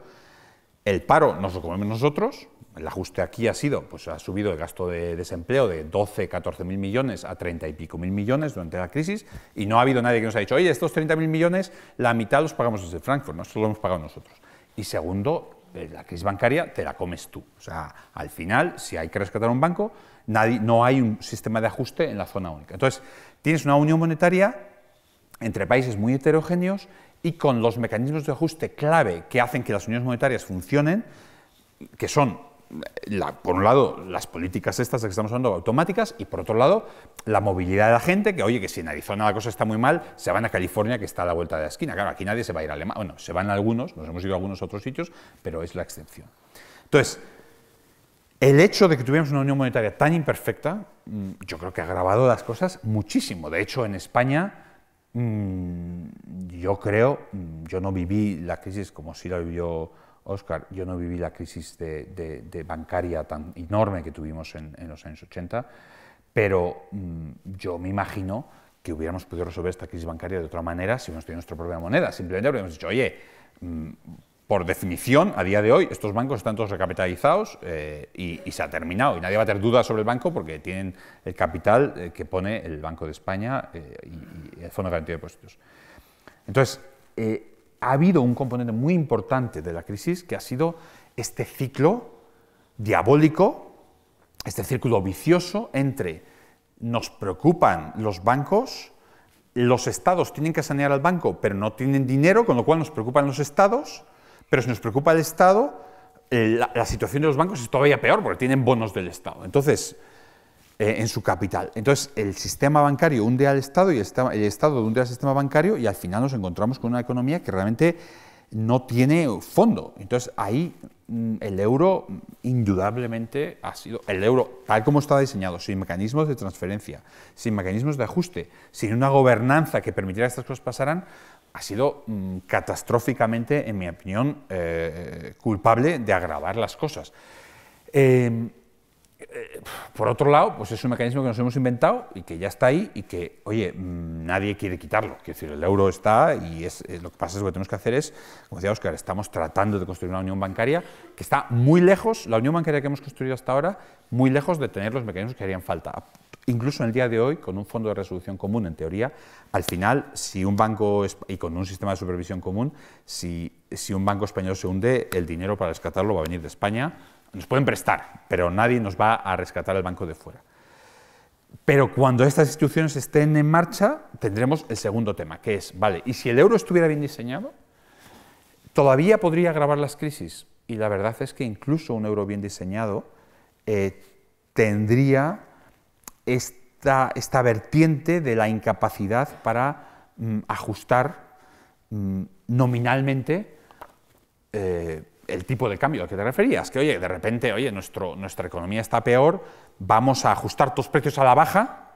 el paro no lo comemos nosotros, el ajuste aquí ha sido, pues ha subido el gasto de desempleo de 12, 14 mil millones a 30 y pico mil millones durante la crisis y no ha habido nadie que nos ha dicho, oye, estos 30 mil millones, la mitad los pagamos desde Frankfurt, no solo lo hemos pagado nosotros. Y segundo, eh, la crisis bancaria te la comes tú. O sea, al final, si hay que rescatar un banco, nadie, no hay un sistema de ajuste en la zona única. Entonces, tienes una unión monetaria entre países muy heterogéneos y con los mecanismos de ajuste clave que hacen que las uniones monetarias funcionen, que son por un lado, las políticas estas de que estamos hablando automáticas y por otro lado, la movilidad de la gente, que oye, que si en Arizona la cosa está muy mal, se van a California, que está a la vuelta de la esquina. Claro, aquí nadie se va a ir a Alemania. Bueno, se van algunos, nos hemos ido a algunos otros sitios, pero es la excepción. Entonces, el hecho de que tuviéramos una unión monetaria tan imperfecta, mm, yo creo que ha agravado las cosas muchísimo. De hecho, en España, mm, yo creo, mm, yo no viví la crisis como si la vivió Oscar, yo no viví la crisis de, bancaria tan enorme que tuvimos en, los años 80, pero mm, yo me imagino que hubiéramos podido resolver esta crisis bancaria de otra manera si hubiéramos tenido problema de moneda. Simplemente habríamos dicho, oye, mm, por definición, a día de hoy, estos bancos están todos recapitalizados eh, y, se ha terminado. Y nadie va a tener dudas sobre el banco porque tienen el capital eh, que pone el Banco de España eh, y, y, el Fondo de Garantía de Depósitos. Entonces, ha habido un componente muy importante de la crisis que ha sido este ciclo diabólico, este círculo vicioso entre nos preocupan los bancos, los estados tienen que sanear al banco, pero no tienen dinero, con lo cual nos preocupan los estados, pero si nos preocupa el estado, eh, la, situación de los bancos es todavía peor porque tienen bonos del estado. Entonces, eh, en su capital. Entonces, el sistema bancario hunde al Estado y el, Estado hunde al sistema bancario y al final nos encontramos con una economía que realmente no tiene fondo. Entonces, ahí mm, el euro indudablemente ha sido, el euro tal como está diseñado, sin mecanismos de transferencia, sin mecanismos de ajuste, sin una gobernanza que permitiera que estas cosas pasaran, ha sido mm, catastróficamente, en mi opinión, eh, culpable de agravar las cosas. Eh, eh, por otro lado, pues es un mecanismo que nos hemos inventado y que ya está ahí y que, oye, mm, nadie quiere quitarlo. Quiero decir, el euro está y es, eh, lo que pasa es lo que tenemos que hacer es, como decía ahora estamos tratando de construir una unión bancaria que está muy lejos, la unión bancaria que hemos construido hasta ahora, muy lejos de tener los mecanismos que harían falta. Incluso en el día de hoy, con un fondo de resolución común, en teoría, al final, si un banco y con un sistema de supervisión común, si, si un banco español se hunde, el dinero para rescatarlo va a venir de España nos pueden prestar, pero nadie nos va a rescatar el banco de fuera. Pero cuando estas instituciones estén en marcha, tendremos el segundo tema, que es, vale, y si el euro estuviera bien diseñado, todavía podría agravar las crisis. Y la verdad es que incluso un euro bien diseñado eh, tendría esta, esta, vertiente de la incapacidad para mm, ajustar mm, nominalmente eh, el tipo de cambio al que te referías, que oye, de repente, oye, nuestro, nuestra economía está peor, vamos a ajustar tus precios a la baja,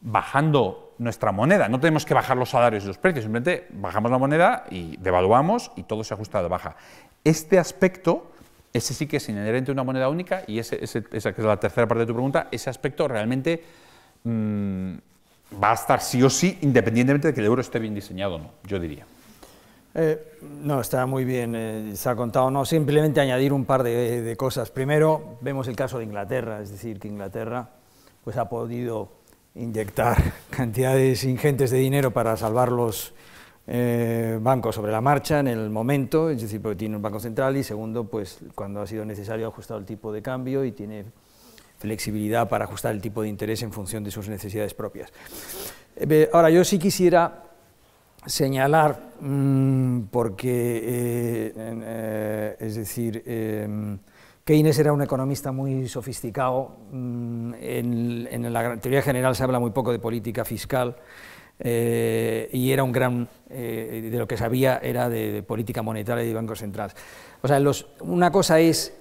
bajando nuestra moneda. No tenemos que bajar los salarios y los precios, simplemente bajamos la moneda y devaluamos y todo se ajusta a la baja. Este aspecto, ese sí que es inherente a una moneda única y esa que es la tercera parte de tu pregunta, ese aspecto realmente mm, va a estar sí o sí independientemente de que el euro esté bien diseñado o no, yo diría. Eh, no, está muy bien, eh, se ha contado. No, simplemente añadir un par de, cosas. Primero, vemos el caso de Inglaterra, es decir, que Inglaterra pues, ha podido inyectar cantidades ingentes de dinero para salvar los eh, bancos sobre la marcha en el momento, es decir, porque tiene un banco central y segundo, pues cuando ha sido necesario ha ajustado el tipo de cambio y tiene flexibilidad para ajustar el tipo de interés en función de sus necesidades propias. ahora, yo sí quisiera señalar, mm, porque, eh, eh, es decir, em, Keynes era un economista muy sofisticado, mm, en, la teoría general se habla muy poco de política fiscal, eh, y era un gran, de lo que sabía era de, política monetaria y de bancos centrales. O sea, los, una cosa es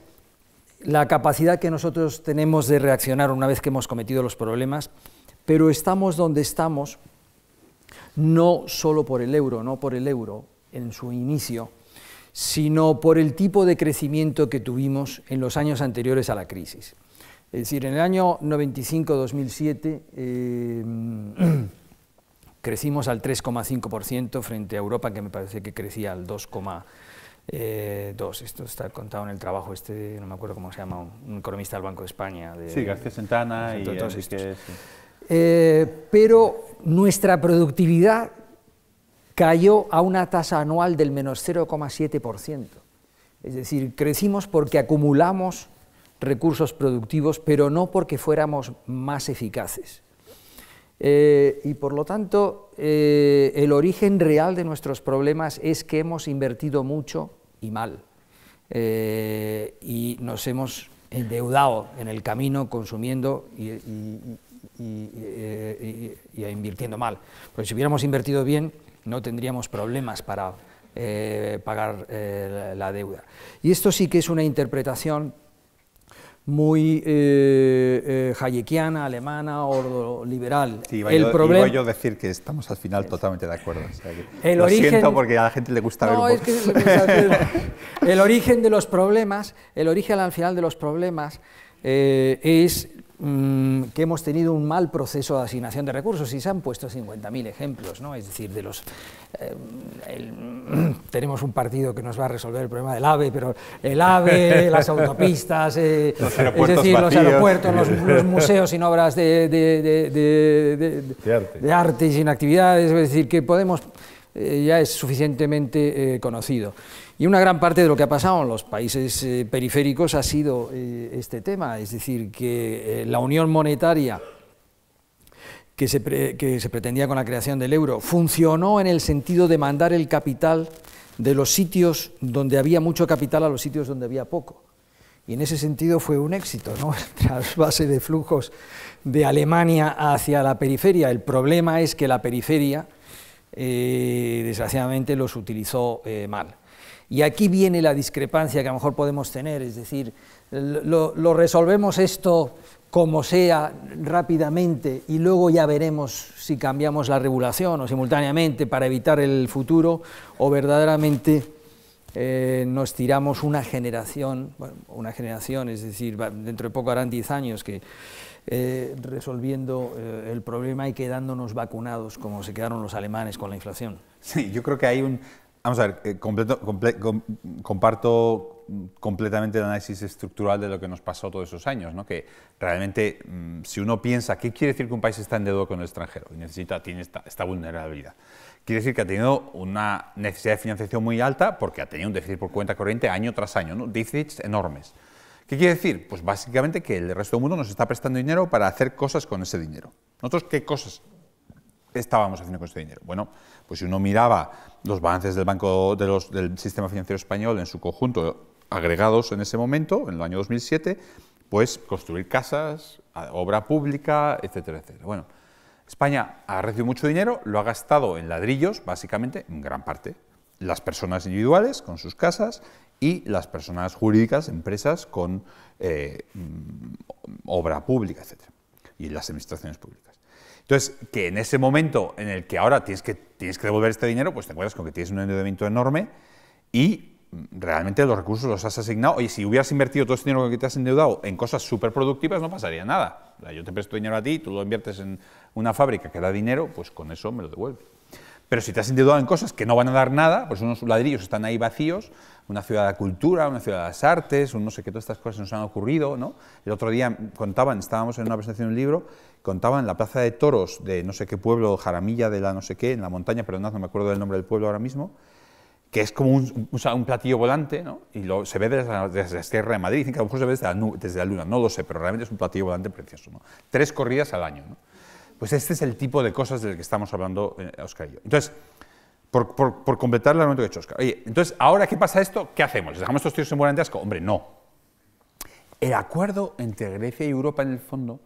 la capacidad que nosotros tenemos de reaccionar una vez que hemos cometido los problemas, pero estamos donde estamos no solo por el euro, no por el euro en su inicio, sino por el tipo de crecimiento que tuvimos en los años anteriores a la crisis. Es decir, en el año 95-2007 eh, crecimos al 3,5% frente a Europa, que me parece que crecía al 2,2%. Eh, Esto está contado en el trabajo este, no me acuerdo cómo se llama, un economista del Banco de España. De, sí, García Sentana y... Todos estos. Eh, pero nuestra productividad cayó a una tasa anual del menos 0,7%. Es decir, crecimos porque acumulamos recursos productivos, pero no porque fuéramos más eficaces. Eh, y por lo tanto, eh, el origen real de nuestros problemas es que hemos invertido mucho y mal. Eh, y nos hemos endeudado en el camino consumiendo y, y, eh, invirtiendo mal. pero si hubiéramos invertido bien, no tendríamos problemas para eh, pagar eh, la deuda. Y esto sí que es una interpretación muy eh, hayekiana, alemana, ordoliberal. liberal el problema... yo decir que estamos al final totalmente de acuerdo. lo siento porque a la gente le gusta ver un poco. el origen de los problemas, el origen al final de los problemas es Mm, que hemos tenido un mal proceso de asignación de recursos y se han puesto 50.000 ejemplos, ¿no? Es decir, de los eh, tenemos un partido que nos va a resolver el problema del AVE, pero el AVE, las autopistas, eh, los es decir, los aeropuertos, los, museos sin obras de, arte. y sin actividades, es decir, que podemos, eh, ya es suficientemente conocido. Y una gran parte de lo que ha pasado en los países eh, periféricos ha sido eh, este tema, es decir, que eh, la unión monetaria que se, pretendía con la creación del euro funcionó en el sentido de mandar el capital de los sitios donde había mucho capital a los sitios donde había poco. Y en ese sentido fue un éxito, ¿no? el trasvase de flujos de Alemania hacia la periferia. El problema es que la periferia, desgraciadamente, los utilizó mal. Y aquí viene la discrepancia que a lo mejor podemos tener, es decir, lo, resolvemos esto como sea rápidamente y luego ya veremos si cambiamos la regulación o simultáneamente para evitar el futuro o verdaderamente eh, nos tiramos una generación, una generación, es decir, dentro de poco harán 10 años que eh, resolviendo eh, el problema y quedándonos vacunados como se quedaron los alemanes con la inflación. Sí, yo creo que hay un, Vamos a ver, eh, completo, comparto completamente el análisis estructural de lo que nos pasó todos esos años, ¿no? que realmente mm, si uno piensa qué quiere decir que un país está en deuda con el extranjero y necesita, tiene esta, vulnerabilidad, quiere decir que ha tenido una necesidad de financiación muy alta porque ha tenido un déficit por cuenta corriente año tras año, ¿no? déficits enormes. ¿Qué quiere decir? Pues básicamente que el resto del mundo nos está prestando dinero para hacer cosas con ese dinero. ¿Nosotros qué cosas estábamos haciendo con ese dinero? Bueno, pues si uno miraba los balances del, banco, del sistema financiero español en su conjunto, agregados en ese momento, en el año 2007, pues construir casas, obra pública, etcétera, etcétera. Bueno, España ha recibido mucho dinero, lo ha gastado en ladrillos, básicamente, en gran parte. Las personas individuales con sus casas y las personas jurídicas, empresas con eh, mm, obra pública, etc. Y las administraciones públicas. Entonces, que en ese momento en el que ahora tienes que, tienes que devolver este dinero, pues te encuentras con que tienes un endeudamiento enorme y mm, realmente los recursos los has asignado. Oye, si hubieras invertido todo ese dinero que te has endeudado en cosas súper productivas, no pasaría nada. yo te presto dinero a ti, tú lo inviertes en una fábrica que da dinero, pues con eso me lo devuelves. Pero si te has endeudado en cosas que no van a dar nada, pues unos ladrillos están ahí vacíos, una ciudad de la cultura, una ciudad de las artes, no sé qué, todas estas cosas nos han ocurrido, ¿no? El otro día contaban, estábamos en una presentación de un libro, contaban la plaza de toros de no sé qué pueblo, Jaramilla de la no sé qué, en la montaña, perdón, no me acuerdo del nombre del pueblo ahora mismo, que es como un, platillo volante, Y lo, se ve desde la, Sierra de Madrid, dicen que a lo mejor se ve desde la, luna, no lo sé, pero realmente es un platillo volante precioso, Tres corridas al año, ¿no? Pues este es el tipo de cosas del que estamos hablando eh, Oscar y yo. Entonces, por, completar el argumento que he hecho Oscar. Oye, entonces, ¿ahora qué pasa esto? ¿Qué hacemos? ¿Les dejamos estos tiros en buen asco? Hombre, no. El acuerdo entre Grecia y Europa, en el fondo,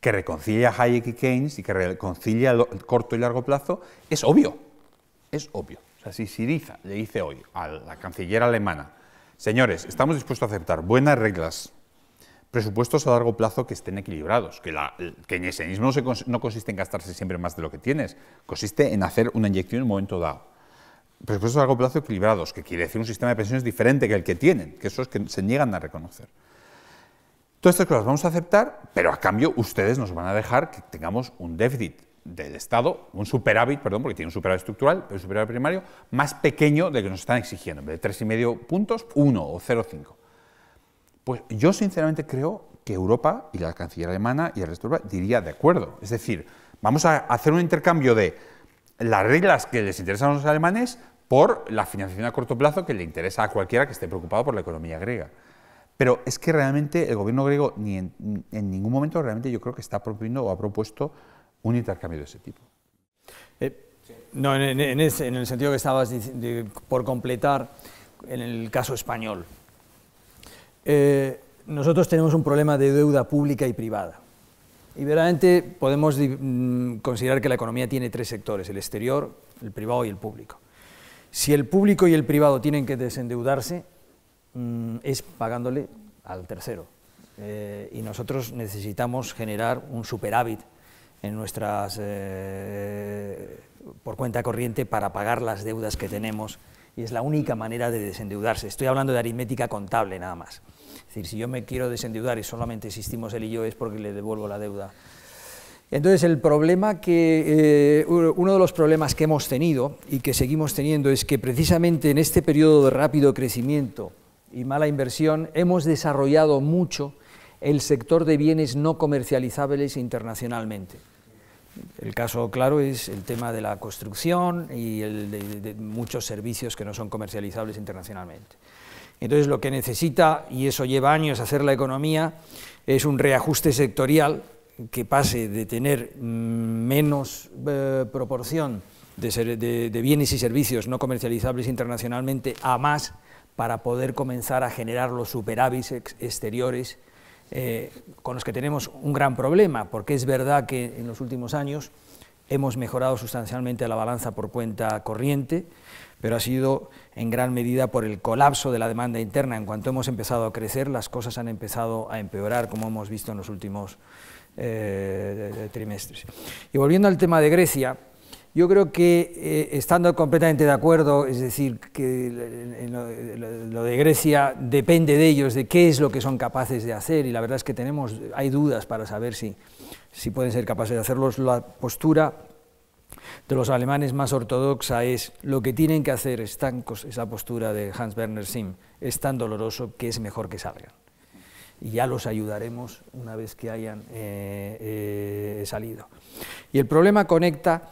que reconcilia Hayek y Keynes y que reconcilia el corto y largo plazo, es obvio. Es obvio. O sea, si Siriza le dice hoy a la canciller alemana, señores, estamos dispuestos a aceptar buenas reglas presupuestos a largo plazo que estén equilibrados, que, la, ese mismo no, se, no consiste en gastarse siempre más de lo que tienes, consiste en hacer una inyección en un momento dado. Presupuestos a largo plazo equilibrados, que quiere decir un sistema de pensiones diferente que el que tienen, que eso es que se niegan a reconocer. Todas estas cosas vamos a aceptar, pero a cambio ustedes nos van a dejar que tengamos un déficit del Estado, un superávit, perdón, porque tiene un superávit estructural, pero un superávit primario, más pequeño del que nos están exigiendo. En vez de medio puntos, 1 o 0,5. Pues yo sinceramente creo que Europa y la canciller alemana y el resto de Europa diría de acuerdo. Es decir, vamos a hacer un intercambio de las reglas que les interesan a los alemanes por la financiación a corto plazo que le interesa a cualquiera que esté preocupado por la economía griega. Pero es que realmente el gobierno griego ni en, ningún momento realmente yo creo que está proponiendo o ha propuesto un intercambio de ese tipo. Eh, no, en, el sentido que estabas por completar, en el caso español, eh, nosotros tenemos un problema de deuda pública y privada. Y verdaderamente podemos mm, considerar que la economía tiene tres sectores, el exterior, el privado y el público. Si el público y el privado tienen que desendeudarse, mm, es pagándole al tercero. Eh, y nosotros necesitamos generar un superávit en nuestras, eh, por cuenta corriente para pagar las deudas que tenemos y es la única manera de desendeudarse. Estoy hablando de aritmética contable nada más. Es decir, si yo me quiero desendeudar y solamente existimos él y yo es porque le devuelvo la deuda. Entonces, el problema que, eh, uno de los problemas que hemos tenido y que seguimos teniendo es que precisamente en este periodo de rápido crecimiento y mala inversión hemos desarrollado mucho el sector de bienes no comercializables internacionalmente. El caso claro es el tema de la construcción y el de muchos servicios que no son comercializables internacionalmente. Entonces lo que necesita, y eso lleva años hacer la economía, es un reajuste sectorial que pase de tener mm, menos eh, proporción de, bienes y servicios no comercializables internacionalmente a más para poder comenzar a generar los superávits exteriores eh, con los que tenemos un gran problema, porque es verdad que en los últimos años hemos mejorado sustancialmente la balanza por cuenta corriente, pero ha sido en gran medida por el colapso de la demanda interna. En cuanto hemos empezado a crecer, las cosas han empezado a empeorar, como hemos visto en los últimos eh, trimestres. Y volviendo al tema de Grecia, yo creo que eh, estando completamente de acuerdo, es decir, que lo, de Grecia depende de ellos, de qué es lo que son capaces de hacer, y la verdad es que tenemos, hay dudas para saber si, si pueden ser capaces de hacerlos, la postura de los alemanes más ortodoxa es lo que tienen que hacer es esa postura de Hans Werner Sim es tan doloroso que es mejor que salgan. Y ya los ayudaremos una vez que hayan eh, eh, salido. Y el problema conecta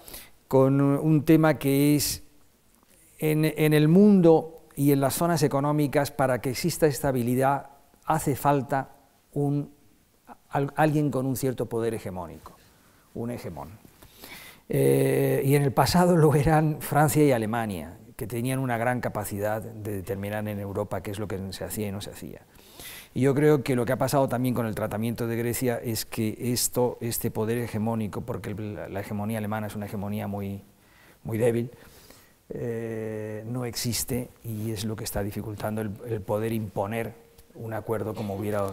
con un tema que es en, el mundo y en las zonas económicas, para que exista estabilidad, hace falta alguien con un cierto poder hegemónico, un hegemón. Eh, y en el pasado lo eran Francia y Alemania, que tenían una gran capacidad de determinar en Europa qué es lo que se hacía y no se hacía. Y yo creo que lo que ha pasado también con el tratamiento de Grecia es que esto, este poder hegemónico, porque la hegemonía alemana es una hegemonía muy, muy débil, eh, no existe y es lo que está dificultando el, el poder imponer un acuerdo como hubiera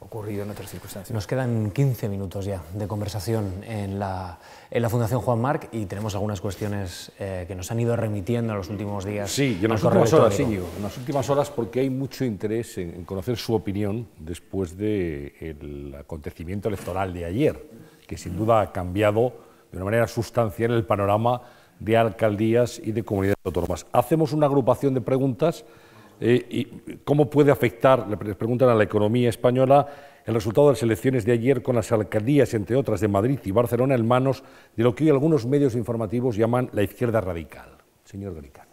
ocurrido en otras circunstancias. Nos quedan 15 minutos ya de conversación en la, en la Fundación Juan Marc y tenemos algunas cuestiones eh, que nos han ido remitiendo en los últimos días. Sí, en las últimas horas, en las últimas horas porque hay mucho interés en, conocer su opinión después del acontecimiento electoral de ayer, que sin duda ha cambiado de una manera sustancial el panorama de alcaldías y de comunidades autónomas. Hacemos una agrupación de preguntas eh, cómo puede afectar, les preguntan a la economía española, el resultado de las elecciones de ayer con las alcaldías, entre otras, de Madrid y Barcelona en manos de lo que hoy algunos medios informativos llaman la izquierda radical. Señor Gricano.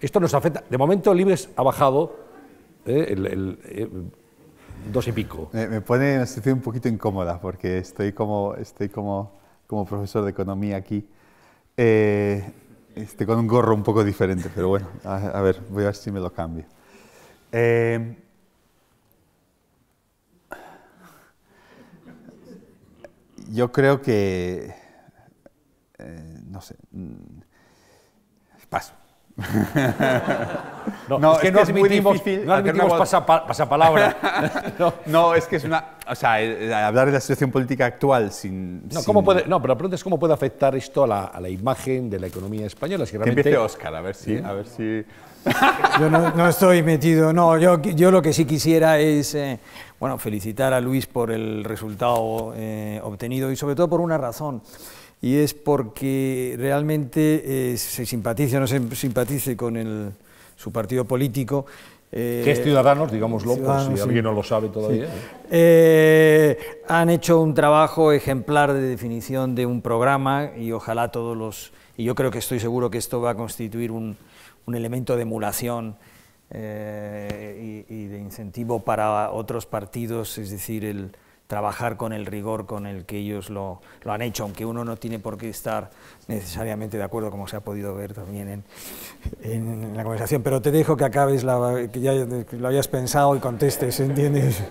Esto nos afecta. De momento, el IBEX ha bajado eh, eh, dos y pico. Me, pone en una situación un poquito incómoda porque estoy como, estoy como, profesor de economía aquí este, con un gorro un poco diferente, pero bueno, a, ver, voy a ver si me lo cambio. Eh, yo creo que, eh, no sé, mm, paso. No, es que, no admitimos, no admitimos pasapalabra. no. es que es una... O sea, hablar de la situación política actual sin... No, pero la pregunta es cómo puede afectar esto a la, imagen de la economía española. Es realmente... empiece Oscar, a ver si... A ver si... yo no, estoy metido, no, yo, yo lo que sí quisiera es, eh, bueno, felicitar a Luis por el resultado eh, obtenido y sobre todo por una razón y es porque realmente eh, se simpatice o no se simpatice con el, su partido político. Eh, que Ciudadanos, digámoslo, si alguien no lo sabe todavía. Eh, han hecho un trabajo ejemplar de definición de un programa y ojalá todos los... Y yo creo que estoy seguro que esto va a constituir un, elemento de emulación y, y de incentivo para otros partidos, es decir, el trabajar con el rigor con el que ellos lo, lo, han hecho, aunque uno no tiene por qué estar necesariamente de acuerdo, como se ha podido ver también en, la conversación. Pero te dejo que acabes, que ya lo hayas pensado y contestes, ¿entiendes?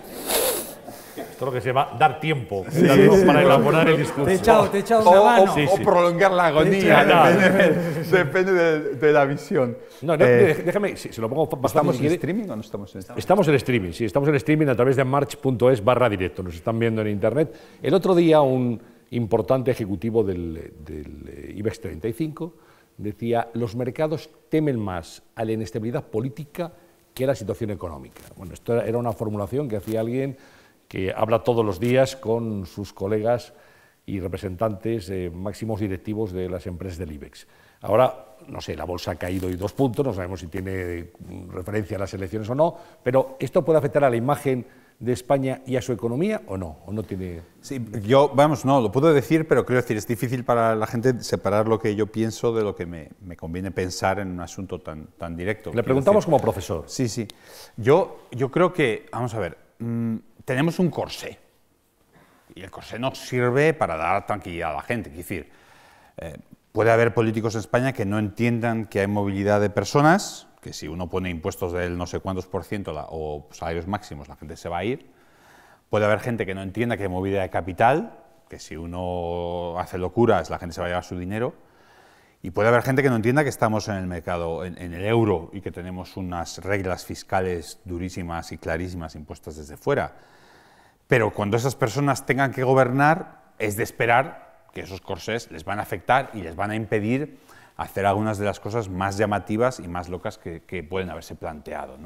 Esto lo que se va dar tiempo, dar tiempo para elaborar el discurso. Te he echado, o, mano. O, prolongar la agonía, depende, de, la visión. No, eh, déjame, se lo pongo ¿Estamos en streaming o no estamos en streaming? Estamos en streaming, sí, estamos en streaming a través de march.es barra directo, nos están viendo en internet. El otro día un importante ejecutivo del, del eh, IBEX 35 decía, los mercados temen más a la inestabilidad política que a la situación económica. Bueno, esto era una formulación que hacía alguien que habla todos los días con sus colegas y representantes eh, máximos directivos de las empresas del IBEX. Ahora, no sé, la bolsa ha caído y dos puntos, no sabemos si tiene mm, referencia a las elecciones o no, pero ¿esto puede afectar a la imagen de España y a su economía o no? ¿O no tiene... Sí, yo, vamos, no, lo puedo decir, pero quiero decir, es difícil para la gente separar lo que yo pienso de lo que me, me conviene pensar en un asunto tan, tan directo. Le preguntamos como profesor. Sí, sí. Yo, yo creo que, vamos a ver, mm, tenemos un corsé. Y el corsé nos sirve para dar tranquilidad a la gente. Es decir, eh, puede haber políticos en España que no entiendan que hay movilidad de personas, que si uno pone impuestos del no sé cuántos por ciento o salarios máximos, la gente se va a ir. Puede haber gente que no entienda que hay movilidad de capital, que si uno hace locuras, la gente se va a llevar su dinero. Y puede haber gente que no entienda que estamos en el mercado, en, en, el euro, y que tenemos unas reglas fiscales durísimas y clarísimas impuestas desde fuera. Pero cuando esas personas tengan que gobernar, es de esperar que esos corsés les van a afectar y les van a impedir hacer algunas de las cosas más llamativas y más locas que, pueden haberse planteado.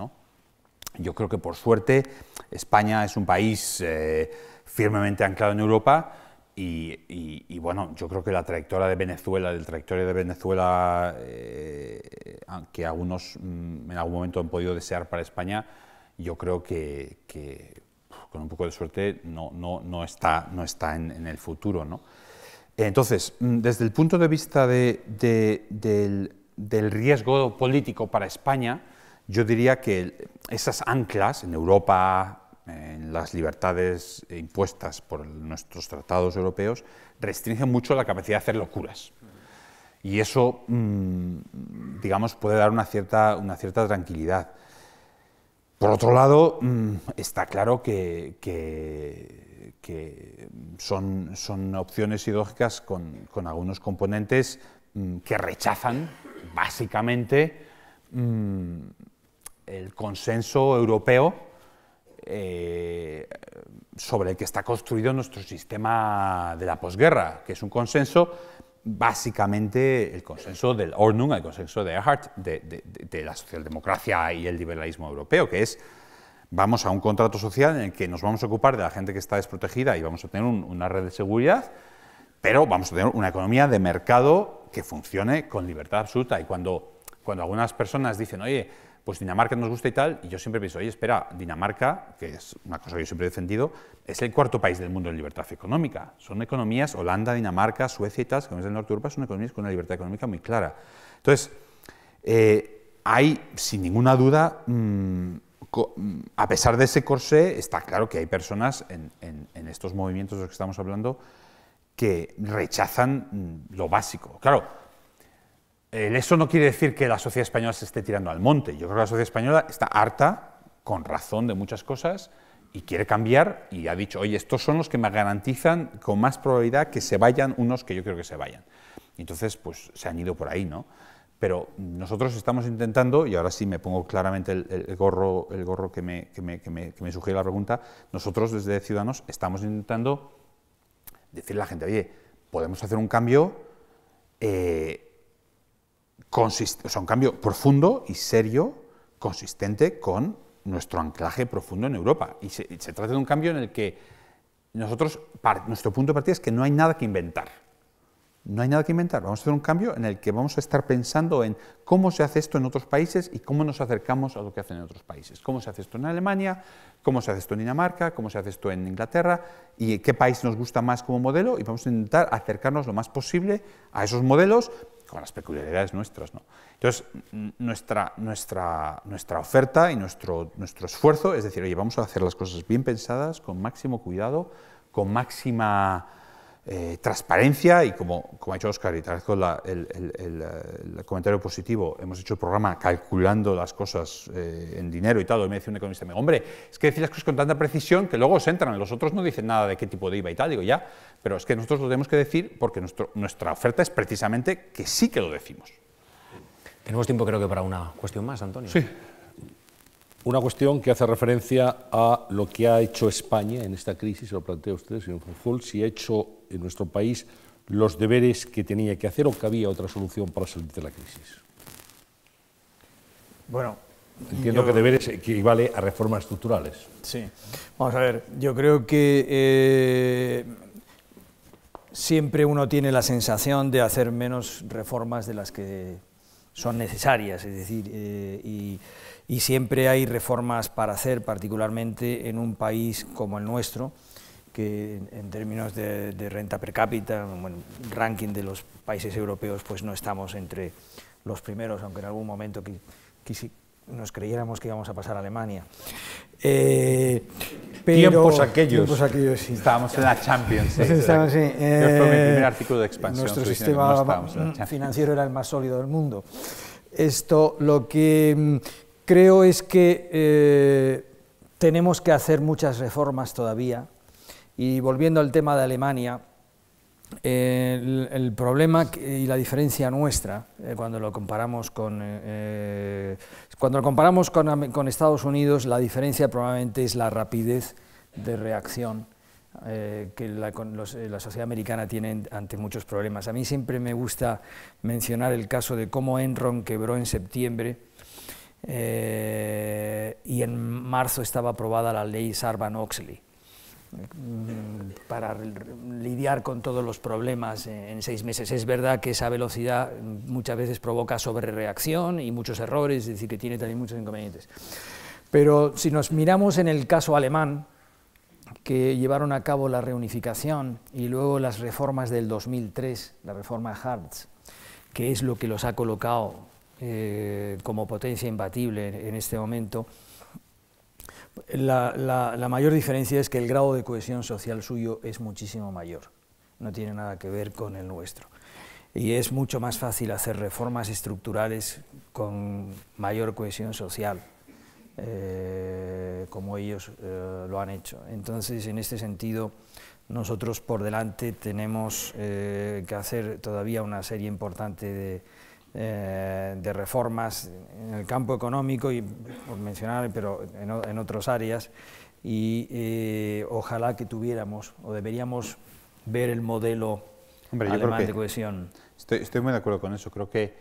Yo creo que por suerte España es un país eh, firmemente anclado en Europa y, bueno, yo creo que la trayectoria de Venezuela, del trayectoria de Venezuela eh, que algunos mm, en algún momento han podido desear para España, yo creo que con un poco de suerte no, no, está, en, el futuro. Entonces, mm, desde el punto de vista del, riesgo político para España, yo diría que esas anclas en Europa, en las libertades impuestas por nuestros tratados europeos, restringen mucho la capacidad de hacer locuras. Y eso, mm, digamos, puede dar una cierta tranquilidad. Por otro lado, mm, está claro que, son, opciones ideológicas con, algunos componentes mm, que rechazan básicamente mm, el consenso europeo eh, sobre el que está construido nuestro sistema de la posguerra, que es un consenso básicamente el consenso del Ordnung, el consenso de Erhard, de, la socialdemocracia y el liberalismo europeo, que es vamos a un contrato social en el que nos vamos a ocupar de la gente que está desprotegida y vamos a tener una red de seguridad, pero vamos a tener una economía de mercado que funcione con libertad absoluta. Y cuando, cuando algunas personas dicen, oye, pues Dinamarca nos gusta y tal, y yo siempre pienso, oye, espera, Dinamarca, que es una cosa que yo siempre he defendido, es el cuarto país del mundo en libertad económica. Son economías, Holanda, Dinamarca, Suecia y tal, que es del norte de Europa, son economías con una libertad económica muy clara. Entonces, eh, hay, sin ninguna duda, mm, mm, a pesar de ese corsé, está claro que hay personas en, en, estos movimientos de los que estamos hablando que rechazan mm, lo básico. Claro, eso no quiere decir que la sociedad española se esté tirando al monte. Yo creo que la sociedad española está harta, con razón, de muchas cosas y quiere cambiar y ha dicho, oye, estos son los que me garantizan con más probabilidad que se vayan unos que yo creo que se vayan. Entonces, pues se han ido por ahí, ¿no? Pero nosotros estamos intentando, y ahora sí me pongo claramente el, gorro, el gorro que, me, sugiere la pregunta, nosotros desde Ciudadanos estamos intentando decirle a la gente, oye, podemos hacer un cambio, eh, un cambio profundo y serio, consistente con nuestro anclaje profundo en Europa. Y se, trata de un cambio en el que nosotros, nuestro punto de partida es que no hay nada que inventar. No hay nada que inventar. Vamos a hacer un cambio en el que vamos a estar pensando en cómo se hace esto en otros países y cómo nos acercamos a lo que hacen en otros países. Cómo se hace esto en Alemania, cómo se hace esto en Dinamarca, cómo se hace esto en Inglaterra y qué país nos gusta más como modelo. Y vamos a intentar acercarnos lo más posible a esos modelos, con las peculiaridades nuestras. ¿no? Entonces, nuestra, nuestra, nuestra oferta y nuestro, nuestro esfuerzo es decir, oye, vamos a hacer las cosas bien pensadas, con máximo cuidado, con máxima eh, transparencia y como, como, ha dicho Oscar, y te agradezco eh, el, comentario positivo, hemos hecho el programa calculando las cosas eh, en dinero y tal, y me dice un economista, me hombre, es que decir las cosas con tanta precisión que luego se entran, los otros no dicen nada de qué tipo de IVA y tal, digo, ya, pero es que nosotros lo tenemos que decir porque nuestra oferta es precisamente que sí que lo decimos. Tenemos tiempo creo que para una cuestión más, Antonio. Sí. Una cuestión que hace referencia a lo que ha hecho España en esta crisis, se lo plantea usted, señor Fujol, si ha hecho en nuestro país los deberes que tenía que hacer o que había otra solución para salir de la crisis. Bueno, Entiendo que deberes equivale a reformas estructurales. Sí. Vamos a ver, yo creo que eh, siempre uno tiene la sensación de hacer menos reformas de las que son necesarias, es decir, eh, y y siempre hay reformas para hacer, particularmente en un país como el nuestro, que en términos de, renta per cápita, ranking de los países europeos, pues no estamos entre los primeros, aunque en algún momento que, nos creyéramos que íbamos a pasar a Alemania. Eh, tiempos aquellos. Estábamos en la Champions. Sí, Nuestro sistema mm, financiero era el más sólido del mundo. Esto, lo que mm, creo es que eh, tenemos que hacer muchas reformas todavía. Y volviendo al tema de Alemania, el, problema y la diferencia nuestra eh, cuando lo comparamos con eh, cuando lo comparamos con, Estados Unidos la diferencia probablemente es la rapidez de reacción que la, sociedad americana tiene ante muchos problemas. A mí siempre me gusta mencionar el caso de cómo Enron quebró en septiembre eh, y en marzo estaba aprobada la ley Sarban-Oxley mm, para lidiar con todos los problemas en seis meses. Es verdad que esa velocidad muchas veces provoca sobrereacción y muchos errores, es decir, que tiene también muchos inconvenientes. Pero si nos miramos en el caso alemán, que llevaron a cabo la reunificación y luego las reformas del 2003, la reforma Hartz, que es lo que los ha colocado eh, como potencia imbatible en, este momento, la, mayor diferencia es que el grado de cohesión social suyo es muchísimo mayor, no tiene nada que ver con el nuestro. Y es mucho más fácil hacer reformas estructurales con mayor cohesión social, eh, como ellos eh, lo han hecho. Entonces, en este sentido, nosotros por delante tenemos que hacer todavía una serie importante de, eh, de reformas en el campo económico, y, por mencionar, pero en, otras áreas, y eh, ojalá que tuviéramos o deberíamos ver el modelo alemán de cohesión. Estoy, muy de acuerdo con eso. Creo que,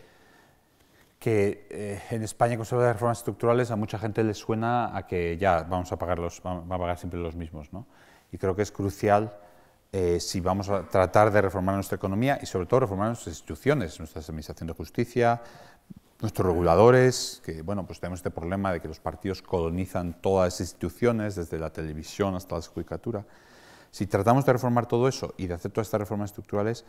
que eh, en España, con de reformas estructurales, a mucha gente le suena a que ya vamos a pagar, va a pagar siempre los mismos. ¿no? Y creo que es crucial eh, si vamos a tratar de reformar nuestra economía y sobre todo reformar nuestras instituciones, nuestras administraciones de justicia, nuestros reguladores, que bueno, pues tenemos este problema de que los partidos colonizan todas las instituciones, desde la televisión hasta la judicatura. Si tratamos de reformar todo eso y de hacer todas estas reformas estructurales,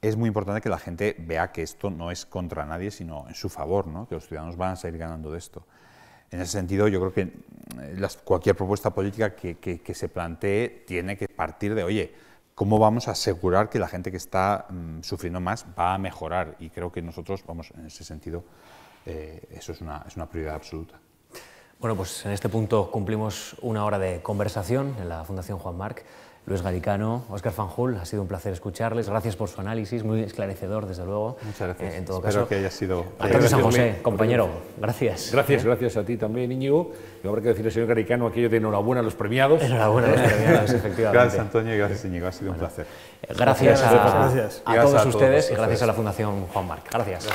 es muy importante que la gente vea que esto no es contra nadie, sino en su favor, ¿no? que los ciudadanos van a seguir ganando de esto. En ese sentido, yo creo que eh, cualquier propuesta política que se plantee tiene que partir de, oye, ¿Cómo vamos a asegurar que la gente que está mm, sufriendo más va a mejorar? Y creo que nosotros, vamos, en ese sentido, eh, eso es una prioridad absoluta. Bueno, pues en este punto cumplimos una hora de conversación en la Fundación Juan Marc. Luis Garicano, Óscar Fanjul, ha sido un placer escucharles. Gracias por su análisis, muy esclarecedor, desde luego. Muchas gracias. Eh, en todo Espero caso, que haya sido... de San José, compañero, gracias. Gracias, eh. gracias a ti también, Íñigo. Y habrá que decirle, señor Garicano, aquello de enhorabuena a los premiados. Enhorabuena a los eh. premiados, efectivamente. Gracias, Antonio, y gracias, Íñigo. Ha sido un placer. Gracias, a, todos gracias a todos ustedes y gracias a la Fundación Juan Marc. gracias.